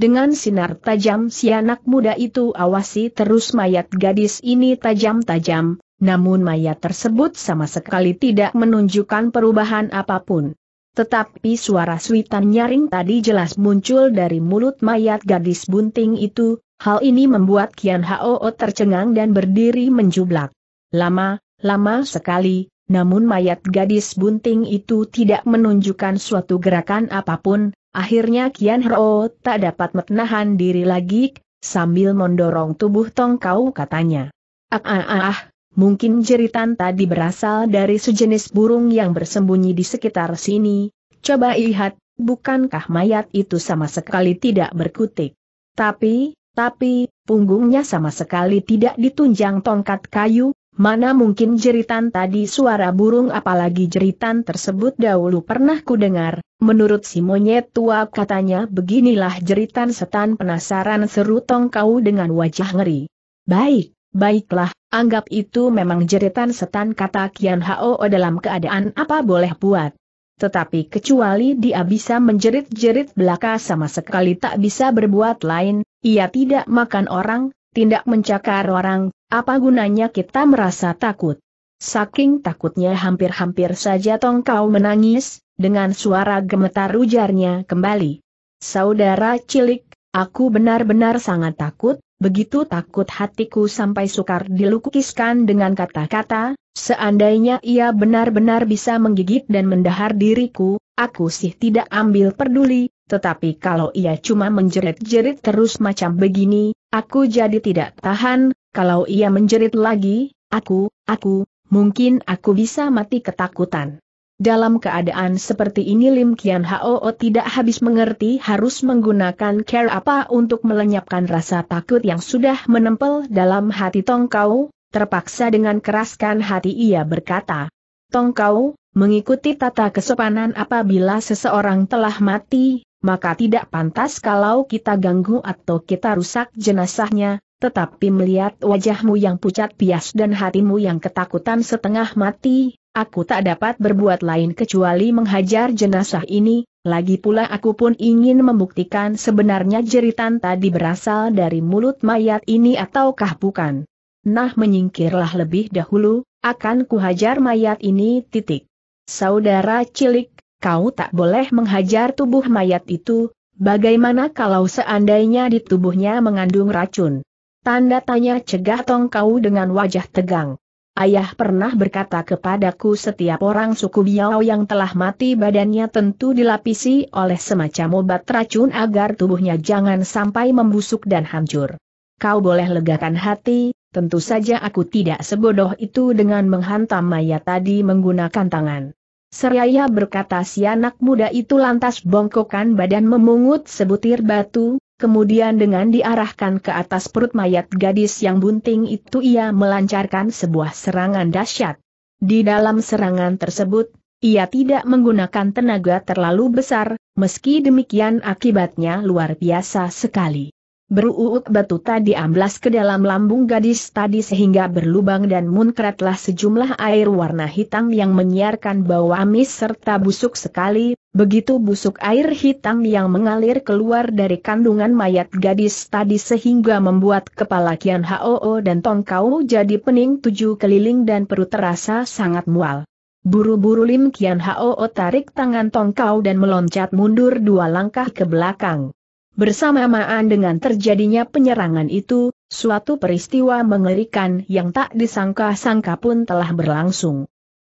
Dengan sinar tajam si anak muda itu awasi terus mayat gadis ini tajam-tajam, namun mayat tersebut sama sekali tidak menunjukkan perubahan apapun. Tetapi suara suitan nyaring tadi jelas muncul dari mulut mayat gadis bunting itu, hal ini membuat Kian Hao tercengang dan berdiri menjublak. Lama, lama sekali, namun mayat gadis bunting itu tidak menunjukkan suatu gerakan apapun, akhirnya Kian Hao tak dapat menahan diri lagi, sambil mendorong tubuh Tong Kau katanya. Ah ah ah, ah Mungkin jeritan tadi berasal dari sejenis burung yang bersembunyi di sekitar sini. Coba lihat, bukankah mayat itu sama sekali tidak berkutik? Tapi, tapi, punggungnya sama sekali tidak ditunjang tongkat kayu, mana mungkin jeritan tadi suara burung apalagi jeritan tersebut dahulu pernah kudengar. Menurut si monyet tua katanya beginilah jeritan setan penasaran seru tongkau dengan wajah ngeri. Baik, baiklah, Anggap itu memang jeritan setan kata Kian Hao dalam keadaan apa boleh buat. Tetapi kecuali dia bisa menjerit-jerit belaka sama sekali tak bisa berbuat lain, ia tidak makan orang, tidak mencakar orang, apa gunanya kita merasa takut. Saking takutnya hampir-hampir saja Tongkau menangis, dengan suara gemetar ujarnya kembali. Saudara cilik, aku benar-benar sangat takut, Begitu takut hatiku sampai sukar dilukiskan dengan kata-kata, seandainya ia benar-benar bisa menggigit dan mendahar diriku, aku sih tidak ambil peduli, tetapi kalau ia cuma menjerit-jerit terus macam begini, aku jadi tidak tahan, kalau ia menjerit lagi, aku, aku, mungkin aku bisa mati ketakutan. Dalam keadaan seperti ini Lim Kian Hao tidak habis mengerti harus menggunakan care apa untuk melenyapkan rasa takut yang sudah menempel dalam hati Tongkau, terpaksa dengan keraskan hati ia berkata. Tongkau, mengikuti tata kesopanan apabila seseorang telah mati, maka tidak pantas kalau kita ganggu atau kita rusak jenazahnya, tetapi melihat wajahmu yang pucat bias dan hatimu yang ketakutan setengah mati, aku tak dapat berbuat lain kecuali menghajar jenazah ini, lagi pula aku pun ingin membuktikan sebenarnya jeritan tadi berasal dari mulut mayat ini ataukah bukan. Nah menyingkirlah lebih dahulu, akan kuhajar mayat ini titik. Saudara cilik, kau tak boleh menghajar tubuh mayat itu, bagaimana kalau seandainya di tubuhnya mengandung racun? Tanda tanya cegah tong kau dengan wajah tegang. Ayah pernah berkata kepadaku setiap orang suku Biao yang telah mati badannya tentu dilapisi oleh semacam obat racun agar tubuhnya jangan sampai membusuk dan hancur. Kau boleh legakan hati, tentu saja aku tidak sebodoh itu dengan menghantam mayat tadi menggunakan tangan. Seraya berkata si anak muda itu lantas bongkokan badan memungut sebutir batu, Kemudian dengan diarahkan ke atas perut mayat gadis yang bunting itu ia melancarkan sebuah serangan dahsyat. Di dalam serangan tersebut, ia tidak menggunakan tenaga terlalu besar, meski demikian akibatnya luar biasa sekali. Beruut batu tadi amblas ke dalam lambung gadis tadi sehingga berlubang dan muncratlah sejumlah air warna hitam yang menyiarkan bau amis serta busuk sekali, begitu busuk air hitam yang mengalir keluar dari kandungan mayat gadis tadi sehingga membuat kepala Kian Hoo dan Tongkau jadi pening tujuh keliling dan perut terasa sangat mual. Buru-buru Lim Kian Hoo tarik tangan Tongkau dan meloncat mundur dua langkah ke belakang. Bersamaan dengan terjadinya penyerangan itu, suatu peristiwa mengerikan yang tak disangka-sangka pun telah berlangsung.